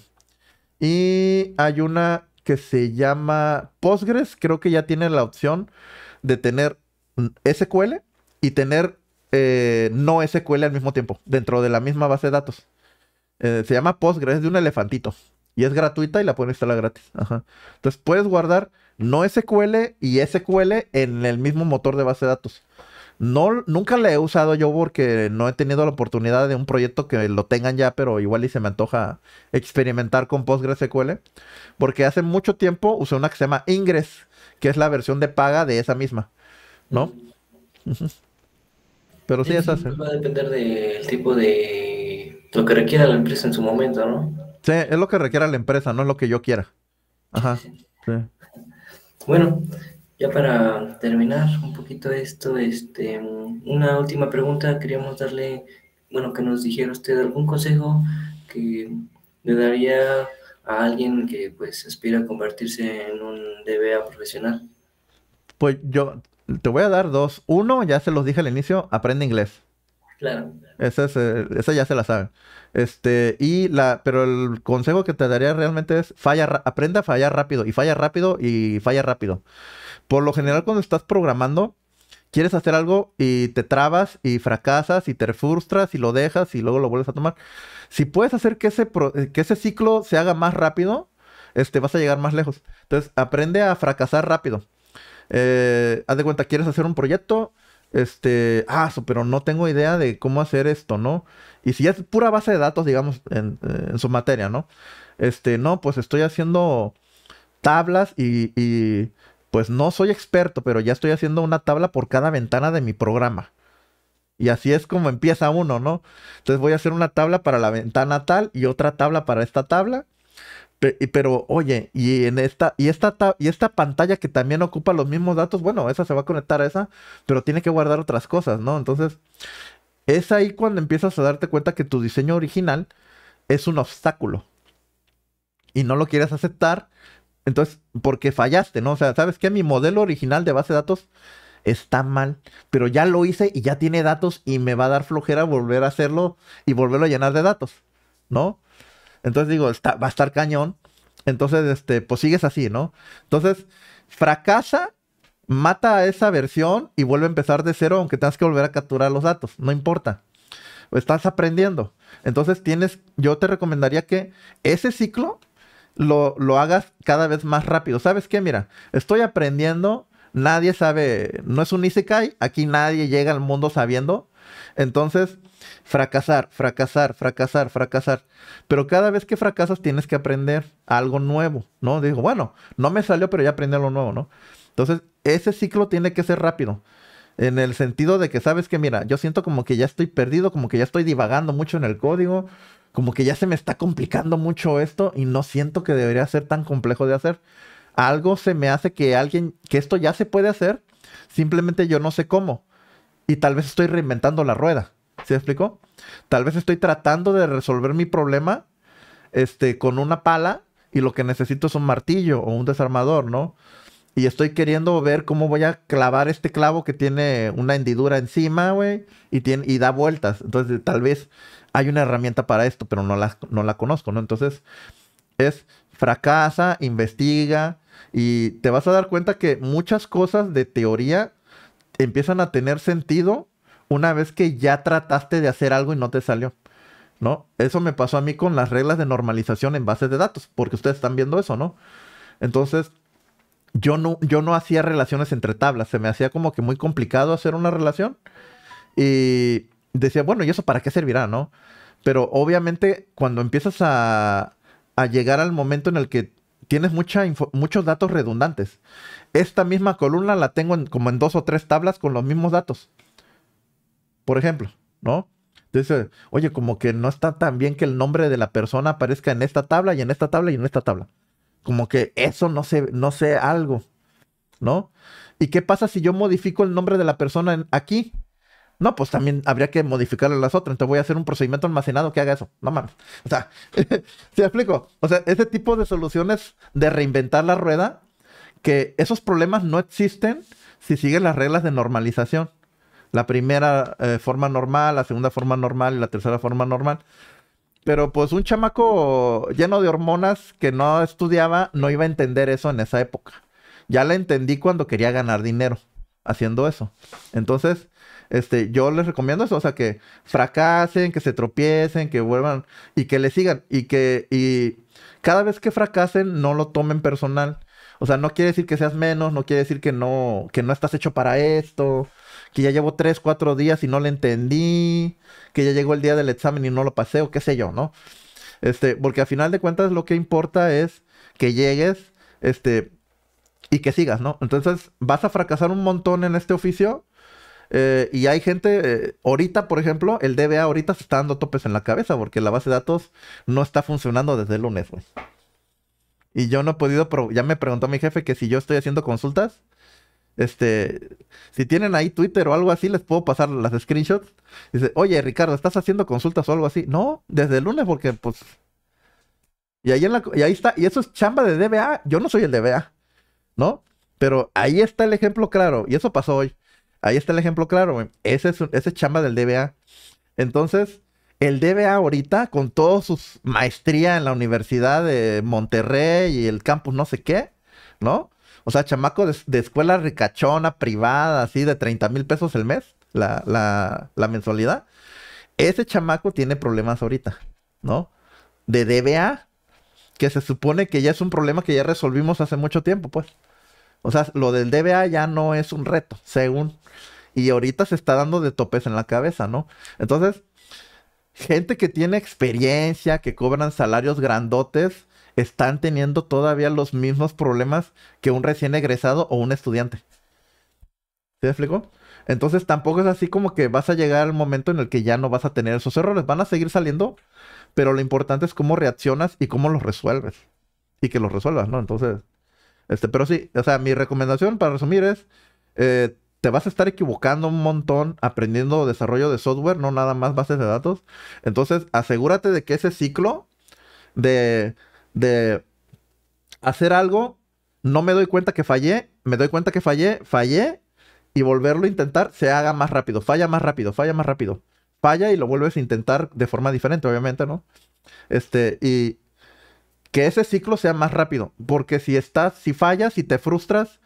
Y hay una que se llama Postgres, creo que ya tiene la opción de tener SQL y tener eh, no SQL al mismo tiempo, dentro de la misma base de datos. Eh, se llama Postgres, es de un elefantito. Y es gratuita y la pueden instalar gratis. Entonces puedes guardar no SQL y SQL en el mismo motor de base de datos. No, nunca la he usado yo porque no he tenido la oportunidad de un proyecto que lo tengan ya, pero igual y se me antoja experimentar con PostgreSQL. Porque hace mucho tiempo usé una que se llama Ingress, que es la versión de paga de esa misma, ¿no? Pero sí, así. Va a depender del tipo de. lo que requiera la empresa en su momento, ¿no? Sí, es lo que requiera la empresa, no es lo que yo quiera. Ajá. Sí. Bueno, ya para terminar un poquito esto, este, una última pregunta. Queríamos darle, bueno, que nos dijera usted algún consejo que le daría a alguien que pues aspira a convertirse en un DBA profesional? Pues yo te voy a dar dos. Uno, ya se los dije al inicio, aprende inglés. Claro. Esa, es, eh, esa ya se la sabe Este, y la, pero el consejo que te daría realmente es falla, aprenda a fallar rápido y falla rápido y falla rápido. Por lo general, cuando estás programando, quieres hacer algo y te trabas y fracasas y te frustras y lo dejas y luego lo vuelves a tomar. Si puedes hacer que ese, eh, que ese ciclo se haga más rápido, este, vas a llegar más lejos. Entonces, aprende a fracasar rápido. Eh, haz de cuenta, quieres hacer un proyecto, este, ah, pero no tengo idea de cómo hacer esto, ¿no? Y si es pura base de datos, digamos, eh, en, su materia, ¿no? Este, no, pues estoy haciendo tablas y, y, pues no soy experto, pero ya estoy haciendo una tabla por cada ventana de mi programa. Y así es como empieza uno, ¿no? Entonces voy a hacer una tabla para la ventana tal y otra tabla para esta tabla. Pero, oye, y en esta, y esta y esta pantalla que también ocupa los mismos datos, bueno, esa se va a conectar a esa, pero tiene que guardar otras cosas, ¿no? Entonces, es ahí cuando empiezas a darte cuenta que tu diseño original es un obstáculo. Y no lo quieres aceptar. Entonces, porque fallaste, ¿no? O sea, ¿sabes qué? Mi modelo original de base de datos está mal, pero ya lo hice y ya tiene datos y me va a dar flojera volver a hacerlo y volverlo a llenar de datos, ¿no? Entonces digo, está, va a estar cañón. Entonces, este, pues sigues así, ¿no? Entonces, fracasa, mata a esa versión y vuelve a empezar de cero, aunque tengas que volver a capturar los datos, no importa. Estás aprendiendo. Entonces tienes, yo te recomendaría que ese ciclo lo, lo hagas cada vez más rápido. ¿Sabes qué? Mira, estoy aprendiendo Nadie sabe, no es un Isekai, aquí nadie llega al mundo sabiendo. Entonces, fracasar, fracasar, fracasar, fracasar. Pero cada vez que fracasas tienes que aprender algo nuevo, ¿no? Digo, bueno, no me salió, pero ya aprendí algo nuevo, ¿no? Entonces, ese ciclo tiene que ser rápido. En el sentido de que sabes que, mira, yo siento como que ya estoy perdido, como que ya estoy divagando mucho en el código, como que ya se me está complicando mucho esto y no siento que debería ser tan complejo de hacer algo se me hace que alguien, que esto ya se puede hacer, simplemente yo no sé cómo. Y tal vez estoy reinventando la rueda. se explicó Tal vez estoy tratando de resolver mi problema este, con una pala y lo que necesito es un martillo o un desarmador, ¿no? Y estoy queriendo ver cómo voy a clavar este clavo que tiene una hendidura encima, güey, y, tiene, y da vueltas. Entonces, tal vez hay una herramienta para esto, pero no no la conozco, ¿no? Entonces, es fracasa, investiga, y te vas a dar cuenta que muchas cosas de teoría empiezan a tener sentido una vez que ya trataste de hacer algo y no te salió. ¿No? Eso me pasó a mí con las reglas de normalización en bases de datos, porque ustedes están viendo eso, ¿no? Entonces, yo no, yo no hacía relaciones entre tablas, se me hacía como que muy complicado hacer una relación. Y decía, bueno, ¿y eso para qué servirá, no? Pero obviamente cuando empiezas a, a llegar al momento en el que tienes mucha muchos datos redundantes. Esta misma columna la tengo como en dos o tres tablas con los mismos datos. Por ejemplo, ¿no? Entonces, oye, como que no está tan bien que el nombre de la persona aparezca en esta tabla y en esta tabla y en esta tabla. Como que eso no sé, no sé algo, ¿no? ¿Y qué pasa si yo modifico el nombre de la persona en, aquí? No, pues también habría que modificar las otras. Entonces voy a hacer un procedimiento almacenado que haga eso. No mames. O sea, ¿sí explico? O sea, ese tipo de soluciones de reinventar la rueda, que esos problemas no existen si siguen las reglas de normalización. La primera eh, forma normal, la segunda forma normal y la tercera forma normal. Pero pues un chamaco lleno de hormonas que no estudiaba no iba a entender eso en esa época. Ya la entendí cuando quería ganar dinero haciendo eso. Entonces, este, yo les recomiendo eso, o sea, que fracasen, que se tropiecen, que vuelvan y que le sigan y que y cada vez que fracasen no lo tomen personal. O sea, no quiere decir que seas menos, no quiere decir que no que no estás hecho para esto, que ya llevo 3, 4 días y no le entendí, que ya llegó el día del examen y no lo pasé o qué sé yo, ¿no? Este, porque al final de cuentas lo que importa es que llegues, este, y que sigas, ¿no? Entonces, vas a fracasar un montón en este oficio, eh, y hay gente, eh, ahorita, por ejemplo, el DBA ahorita se está dando topes en la cabeza porque la base de datos no está funcionando desde el lunes, Y yo no he podido, ya me preguntó mi jefe que si yo estoy haciendo consultas, este, si tienen ahí Twitter o algo así, les puedo pasar las screenshots. Dice, oye, Ricardo, ¿estás haciendo consultas o algo así? No, desde el lunes porque, pues... Y ahí, en la, y ahí está, y eso es chamba de DBA. Yo no soy el DBA, ¿no? Pero ahí está el ejemplo claro, y eso pasó hoy. Ahí está el ejemplo claro, Ese es, ese chamba del DBA. Entonces, el DBA ahorita, con toda su maestría en la Universidad de Monterrey y el campus no sé qué, ¿no? O sea, chamaco de, escuela ricachona, privada, así, de 30 mil pesos el mes, la, la, la mensualidad. Ese chamaco tiene problemas ahorita, ¿no? De DBA, que se supone que ya es un problema que ya resolvimos hace mucho tiempo, pues. O sea, lo del DBA ya no es un reto, según. Y ahorita se está dando de topes en la cabeza, ¿no? Entonces, gente que tiene experiencia, que cobran salarios grandotes, están teniendo todavía los mismos problemas que un recién egresado o un estudiante. ¿Se explico? Entonces tampoco es así como que vas a llegar al momento en el que ya no vas a tener esos errores. Van a seguir saliendo, pero lo importante es cómo reaccionas y cómo los resuelves. Y que los resuelvas, ¿no? Entonces, este, pero sí, o sea, mi recomendación para resumir es, eh, te vas a estar equivocando un montón aprendiendo desarrollo de software, no nada más bases de datos. Entonces, asegúrate de que ese ciclo de, de hacer algo, no me doy cuenta que fallé, me doy cuenta que fallé, fallé y volverlo a intentar se haga más rápido, falla más rápido, falla más rápido. Falla y lo vuelves a intentar de forma diferente, obviamente, ¿no? Este, y, que ese ciclo sea más rápido, porque si estás, si fallas y te frustras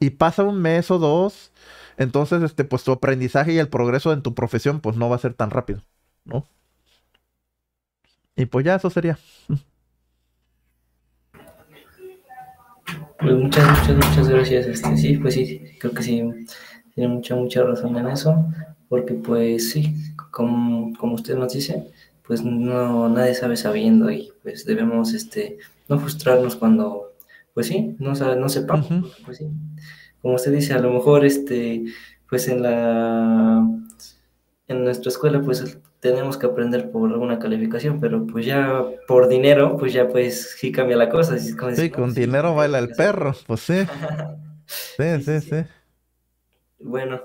y pasa un mes o dos, entonces este, pues tu aprendizaje y el progreso en tu profesión pues no va a ser tan rápido, ¿no? Y pues ya eso sería. Pues muchas, muchas, muchas gracias. Este, sí, pues sí, creo que sí, tiene mucha, mucha razón en eso, porque pues sí, como, como usted nos dice, pues no, nadie sabe sabiendo y pues debemos este, no frustrarnos cuando, pues sí, no, no sepamos, pues sí. Como usted dice, a lo mejor, este, pues en la, en nuestra escuela, pues tenemos que aprender por alguna calificación, pero pues ya por dinero, pues ya pues sí cambia la cosa. sí, con, dinero baila el perro, pues sí. sí, sí, sí. Bueno.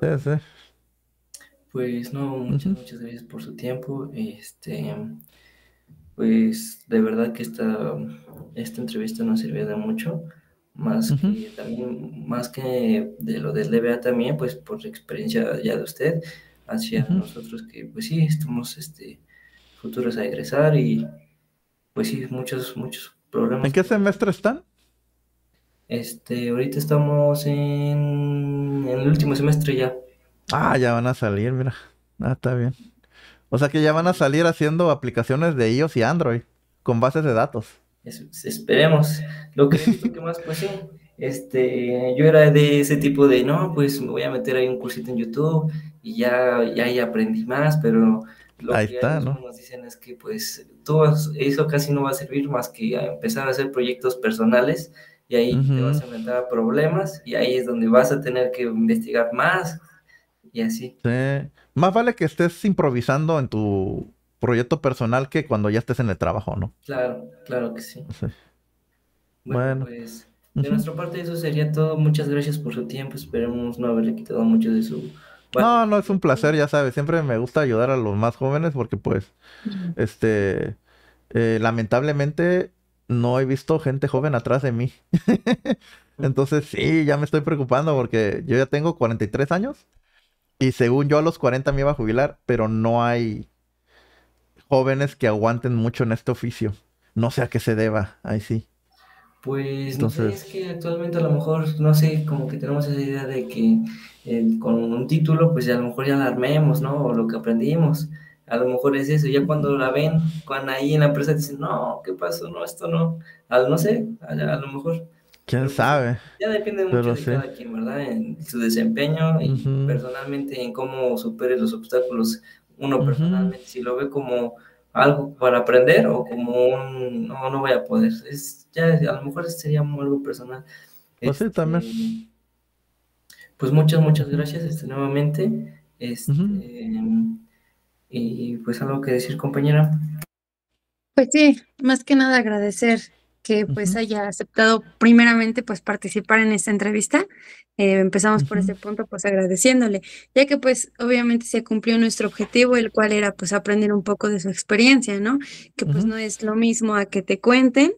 Pues no, muchas, muchas gracias por su tiempo. Este, pues de verdad que esta, esta entrevista nos sirvió de mucho, más, que, también, más que de lo del DBA también, pues por experiencia ya de usted hacia nosotros que pues sí, estamos este, futuros a egresar y pues sí, muchos, muchos problemas. ¿En qué semestre están? Este, ahorita estamos en, en el último semestre ya. Ah, ya van a salir, mira. Ah, está bien. O sea que ya van a salir haciendo aplicaciones de iOS y Android con bases de datos. esperemos. Lo que, más, pues sí. Este, yo era de ese tipo de, no, pues me voy a meter ahí un cursito en YouTube y ya, ya, aprendí más, pero lo que está, nos dicen es que pues todo eso casi no va a servir más que empezar a hacer proyectos personales y ahí te vas a enfrentar a problemas y ahí es donde vas a tener que investigar más y así. Sí más vale que estés improvisando en tu proyecto personal que cuando ya estés en el trabajo, ¿no? Claro, claro que sí. Bueno, pues de nuestra parte eso sería todo. Muchas gracias por su tiempo. Esperemos no haberle quitado mucho de su... no, no, es un placer, ya sabes. Siempre me gusta ayudar a los más jóvenes porque pues, este, eh, lamentablemente no he visto gente joven atrás de mí. Entonces sí, ya me estoy preocupando porque yo ya tengo 43 años. Y según yo a los 40 me iba a jubilar, pero no hay jóvenes que aguanten mucho en este oficio. No sé a qué se deba, ahí sí. Pues no es que actualmente a lo mejor, no sé, como que tenemos esa idea de que eh, con un título, pues a lo mejor ya la armemos, ¿no? O lo que aprendimos. A lo mejor es eso, ya cuando la ven, cuando ahí en la empresa dicen, no, ¿qué pasó? No, esto no. no sé, a lo mejor. ¿Quién pues, sabe? Ya depende mucho de cada quien, ¿verdad? En su desempeño y personalmente en cómo supere los obstáculos uno personalmente. Si lo ve como algo para aprender o como un no, no voy a poder. Es, ya, a lo mejor sería algo personal. Pues este, también. Pues muchas, muchas gracias este, nuevamente. Este, em, Y pues algo que decir, compañera. Pues sí, más que nada agradecer que pues haya aceptado primeramente pues participar en esta entrevista. Eh, empezamos por este punto pues agradeciéndole, ya que pues obviamente se cumplió nuestro objetivo, el cual era pues aprender un poco de su experiencia, ¿no? Que pues no es lo mismo a que te cuenten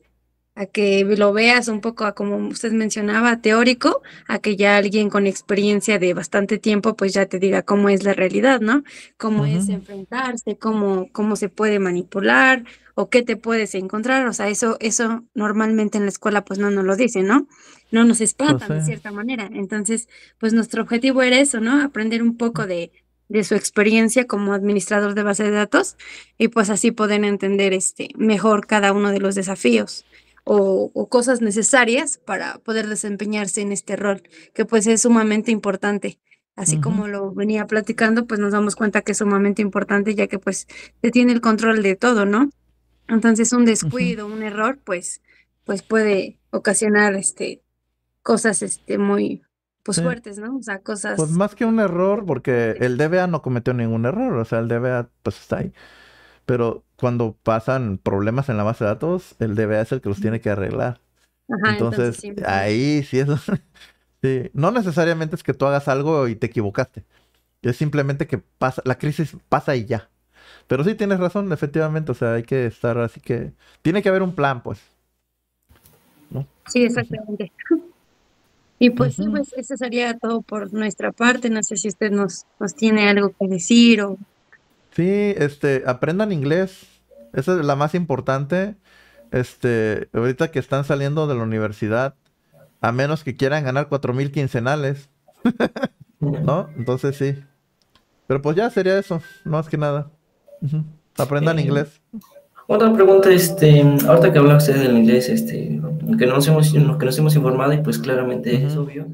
a que lo veas un poco, a como usted mencionaba, teórico, a que ya alguien con experiencia de bastante tiempo, pues ya te diga cómo es la realidad, ¿no? Cómo es enfrentarse, cómo, cómo se puede manipular o qué te puedes encontrar. O sea, eso, eso normalmente en la escuela, pues no nos lo dicen, ¿no? No nos espata de cierta manera. Entonces, pues nuestro objetivo era eso, ¿no? Aprender un poco de, de su experiencia como administrador de base de datos y pues así poder entender este mejor cada uno de los desafíos o, cosas necesarias para poder desempeñarse en este rol, que pues es sumamente importante. Así como lo venía platicando, pues nos damos cuenta que es sumamente importante ya que pues se tiene el control de todo, ¿no? Entonces un descuido, un error, pues, pues puede ocasionar este, cosas este, muy, pues fuertes, ¿no? O sea, pues, cosas. Pues más que un error, porque el DBA no cometió ningún error, o sea, el DBA pues está ahí pero cuando pasan problemas en la base de datos, el DBA es el que los tiene que arreglar. Ajá, entonces, ahí sí es sí. No necesariamente es que tú hagas algo y te equivocaste. Es simplemente que pasa, la crisis pasa y ya. Pero sí tienes razón, efectivamente. O sea, hay que estar así que. Tiene que haber un plan, pues. Sí, exactamente. Y pues sí, pues eso sería todo por nuestra parte. No sé si usted nos, nos tiene algo que decir o Sí, este, aprendan inglés. Esa es la más importante. Este, ahorita que están saliendo de la universidad, a menos que quieran ganar cuatro mil quincenales. ¿No? Entonces sí. Pero pues ya sería eso, más que nada. Aprendan eh, inglés. Otra pregunta, este, ahorita que habla usted del inglés, este, que nos hemos, que nos hemos informado, y pues claramente es obvio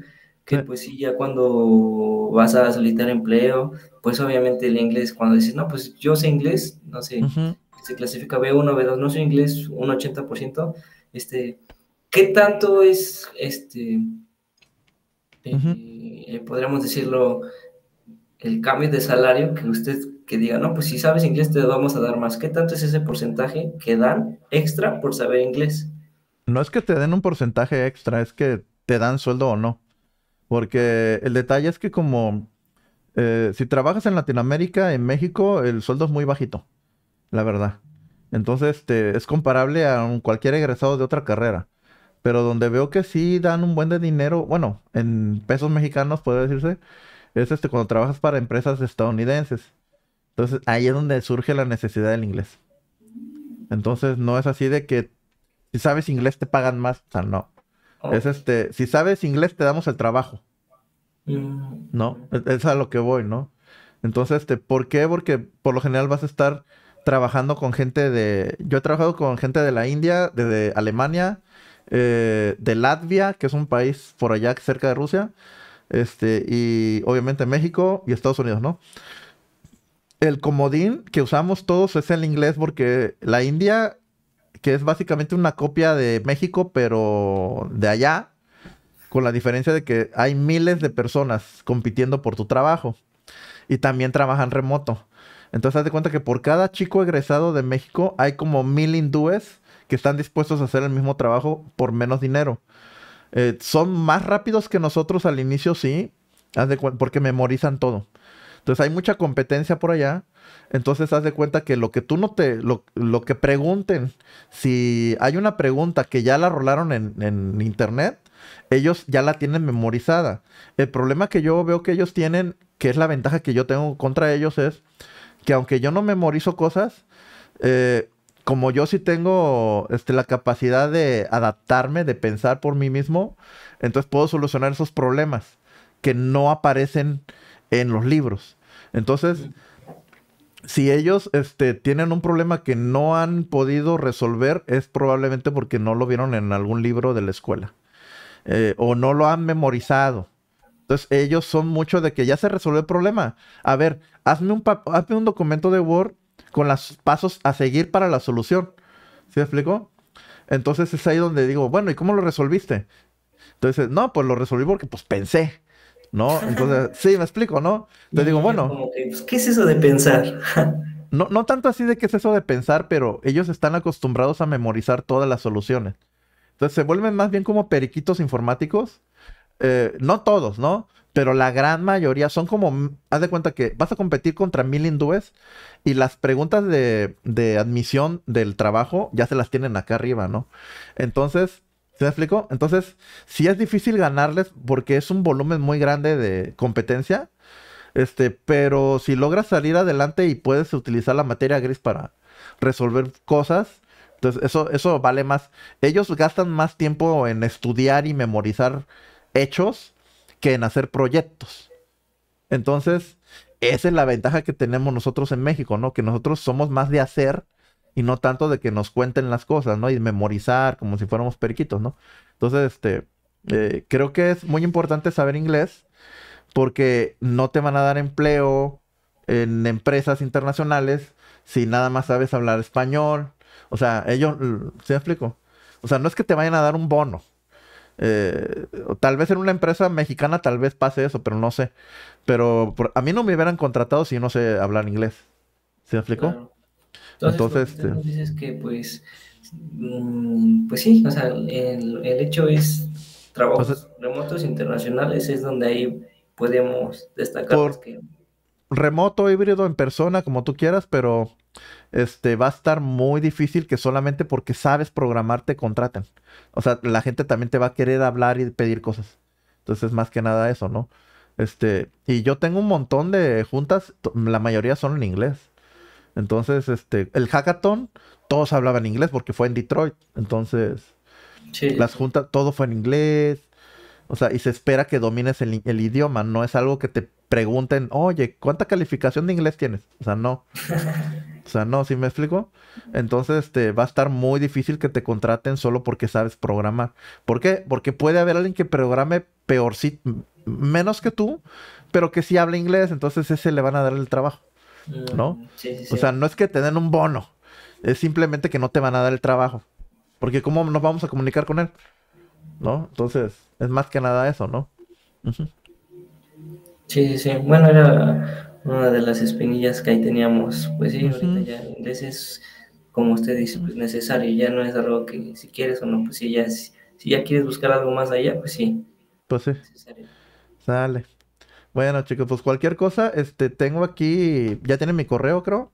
que pues sí, ya cuando vas a solicitar empleo, pues obviamente el inglés, cuando dices, no, pues yo sé inglés, no sé, se clasifica B1, B2, no sé inglés, un 80%, este, ¿qué tanto es, este, eh, eh, podríamos decirlo, el cambio de salario que usted que diga, no, pues si sabes inglés te vamos a dar más. ¿Qué tanto es ese porcentaje que dan extra por saber inglés? No es que te den un porcentaje extra, es que te dan sueldo o no. Porque el detalle es que como eh, si trabajas en Latinoamérica, en México, el sueldo es muy bajito, la verdad. Entonces, este, es comparable a un cualquier egresado de otra carrera. Pero donde veo que sí dan un buen de dinero, bueno, en pesos mexicanos puede decirse, es este cuando trabajas para empresas estadounidenses. Entonces, ahí es donde surge la necesidad del inglés. Entonces, no es así de que si sabes inglés te pagan más, o sea, no. Es este, si sabes inglés te damos el trabajo. ¿No? Es a lo que voy, ¿no? Entonces, este, ¿por qué? Porque por lo general vas a estar trabajando con gente de... Yo he trabajado con gente de la India, de Alemania, eh, de Latvia, que es un país por allá cerca de Rusia, este, y obviamente México y Estados Unidos, ¿no? El comodín que usamos todos es el inglés porque la India, que es básicamente una copia de México, pero de allá, con la diferencia de que hay miles de personas compitiendo por tu trabajo y también trabajan remoto. Entonces, haz de cuenta que por cada chico egresado de México hay como mil hindúes que están dispuestos a hacer el mismo trabajo por menos dinero. Eh, son más rápidos que nosotros al inicio, sí, de porque memorizan todo. Entonces hay mucha competencia por allá. Entonces haz de cuenta que lo que tú no te, lo, que pregunten, si hay una pregunta que ya la rolaron en, en internet, ellos ya la tienen memorizada. El problema que yo veo que ellos tienen, que es la ventaja que yo tengo contra ellos, es que aunque yo no memorizo cosas, eh, como yo sí tengo este, la capacidad de adaptarme, de pensar por mí mismo, entonces puedo solucionar esos problemas que no aparecen en los libros. Entonces, si ellos este, tienen un problema que no han podido resolver, es probablemente porque no lo vieron en algún libro de la escuela. Eh, o no lo han memorizado. Entonces ellos son mucho de que ya se resolvió el problema. A ver, hazme un, hazme un documento de Word con los pasos a seguir para la solución. ¿Sí me explico? Entonces es ahí donde digo, bueno, ¿y cómo lo resolviste? Entonces, no, pues lo resolví porque pues pensé. ¿No? Entonces, sí, me explico, ¿no? Te digo, bueno. Pues, ¿Qué es eso de pensar? no, no tanto así de qué es eso de pensar, pero ellos están acostumbrados a memorizar todas las soluciones. Entonces se vuelven más bien como periquitos informáticos. Eh, no todos, ¿no? Pero la gran mayoría son como, mm, haz de cuenta que vas a competir contra mil hindúes y las preguntas de, admisión del trabajo ya se las tienen acá arriba, ¿no? Entonces, ¿Se me explico? Entonces, sí es difícil ganarles porque es un volumen muy grande de competencia. Este, pero si logras salir adelante y puedes utilizar la materia gris para resolver cosas, entonces, eso, eso vale más. Ellos gastan más tiempo en estudiar y memorizar hechos que en hacer proyectos. Entonces, esa es la ventaja que tenemos nosotros en México, ¿no? Que nosotros somos más de hacer y no tanto de que nos cuenten las cosas, ¿no? Y memorizar como si fuéramos periquitos, ¿no? Entonces, este, eh, creo que es muy importante saber inglés porque no te van a dar empleo en empresas internacionales si nada más sabes hablar español o sea, ellos, ¿se ¿sí explico? O sea, no es que te vayan a dar un bono. Eh, tal vez en una empresa mexicana tal vez pase eso, pero no sé. Pero a mí no me hubieran contratado si no sé hablar inglés. ¿Se me explicó? Entonces, Entonces dices este que pues, mm, pues sí, o sea, el, hecho es trabajos remotos internacionales es donde ahí podemos destacar. Por Remoto, híbrido, en persona, como tú quieras, pero este, va a estar muy difícil que solamente porque sabes programar te contraten. O sea, la gente también te va a querer hablar y pedir cosas. Entonces, más que nada eso, ¿no? Este, y yo tengo un montón de juntas, la mayoría son en inglés. Entonces, este, el hackathon, todos hablaban inglés porque fue en Detroit. Entonces, sí. las juntas, todo fue en inglés. O sea, y se espera que domines el, el, idioma, no es algo que te pregunten, oye, ¿cuánta calificación de inglés tienes? O sea, no. O sea, no, si me explico? Entonces, este, va a estar muy difícil que te contraten solo porque sabes programar. ¿Por qué? Porque puede haber alguien que programe peor, menos que tú, pero que sí habla inglés, entonces ese le van a dar el trabajo, ¿no? Mm, o sea, no es que te den un bono, es simplemente que no te van a dar el trabajo. Porque ¿cómo nos vamos a comunicar con él? ¿No? Entonces, es más que nada eso, ¿no? Sí, sí, sí. Bueno, era una ah, de las espinillas que ahí teníamos. Pues sí, ahorita ya Ese es, como usted dice, pues necesario, ya no es algo que si quieres o no, pues sí ya, si, ya quieres buscar algo más allá, pues sí. Pues sí. Sale. Bueno, chicos, pues cualquier cosa, este, tengo aquí, ya tienen mi correo, creo.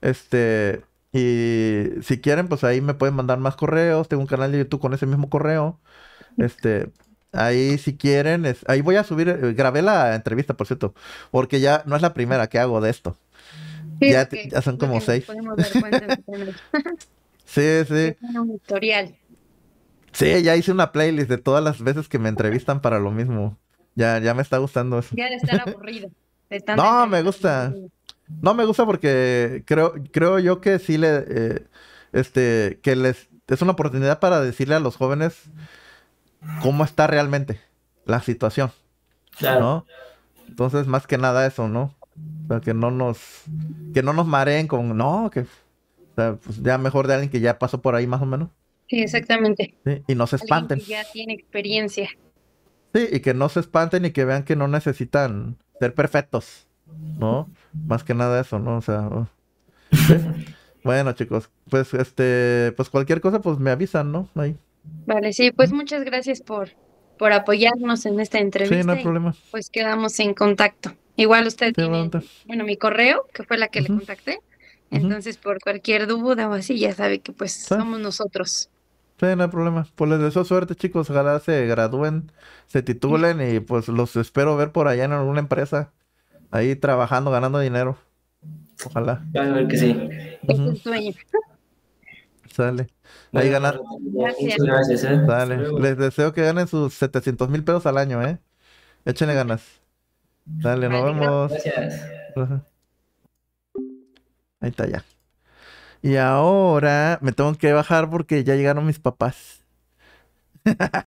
Este, y si quieren, pues ahí me pueden mandar más correos. Tengo un canal de YouTube con ese mismo correo. Este, Ahí si quieren, ahí voy a subir, eh, grabé la entrevista, por cierto, porque ya no es la primera que hago de esto. ya, son como seis. sí, sí. Sí, ya hice una playlist de todas las veces que me entrevistan para lo mismo. Ya, ya me está gustando eso. Ya de estar aburrido. no, me gusta. No me gusta porque creo, creo yo que sí le, eh, este, que les, es una oportunidad para decirle a los jóvenes cómo está realmente la situación. Claro. ¿no? Entonces, más que nada eso, ¿no? O sea, que no nos, que no nos mareen con, no, que o sea, pues ya mejor de alguien que ya pasó por ahí más o menos. Sí, exactamente. y no se espanten. Que ya tiene experiencia. Sí, y que no se espanten y que vean que no necesitan ser perfectos, ¿no? Más que nada eso, ¿no? O sea... bueno, chicos, pues este, pues cualquier cosa, pues me avisan, ¿no? Ahí. Vale, sí, pues muchas gracias por, por apoyarnos en esta entrevista. Sí, no problema. Pues quedamos en contacto. Igual usted tiene, bueno, mi correo, que fue la que le contacté. Entonces, por cualquier duda o así, ya sabe que pues somos nosotros. Sí, no hay problema. Pues les deseo suerte, chicos. Ojalá se gradúen, se titulen y pues los espero ver por allá en alguna empresa. Ahí trabajando, ganando dinero. Ojalá. Claro que sí. Es un sueño. Sale. Ahí ganar. Dale. Eh. Les deseo que ganen sus 700 mil pesos al año, ¿eh? Échenle ganas. Dale, nos vemos. Gracias. Ahí está ya. Y ahora me tengo que bajar porque ya llegaron mis papás.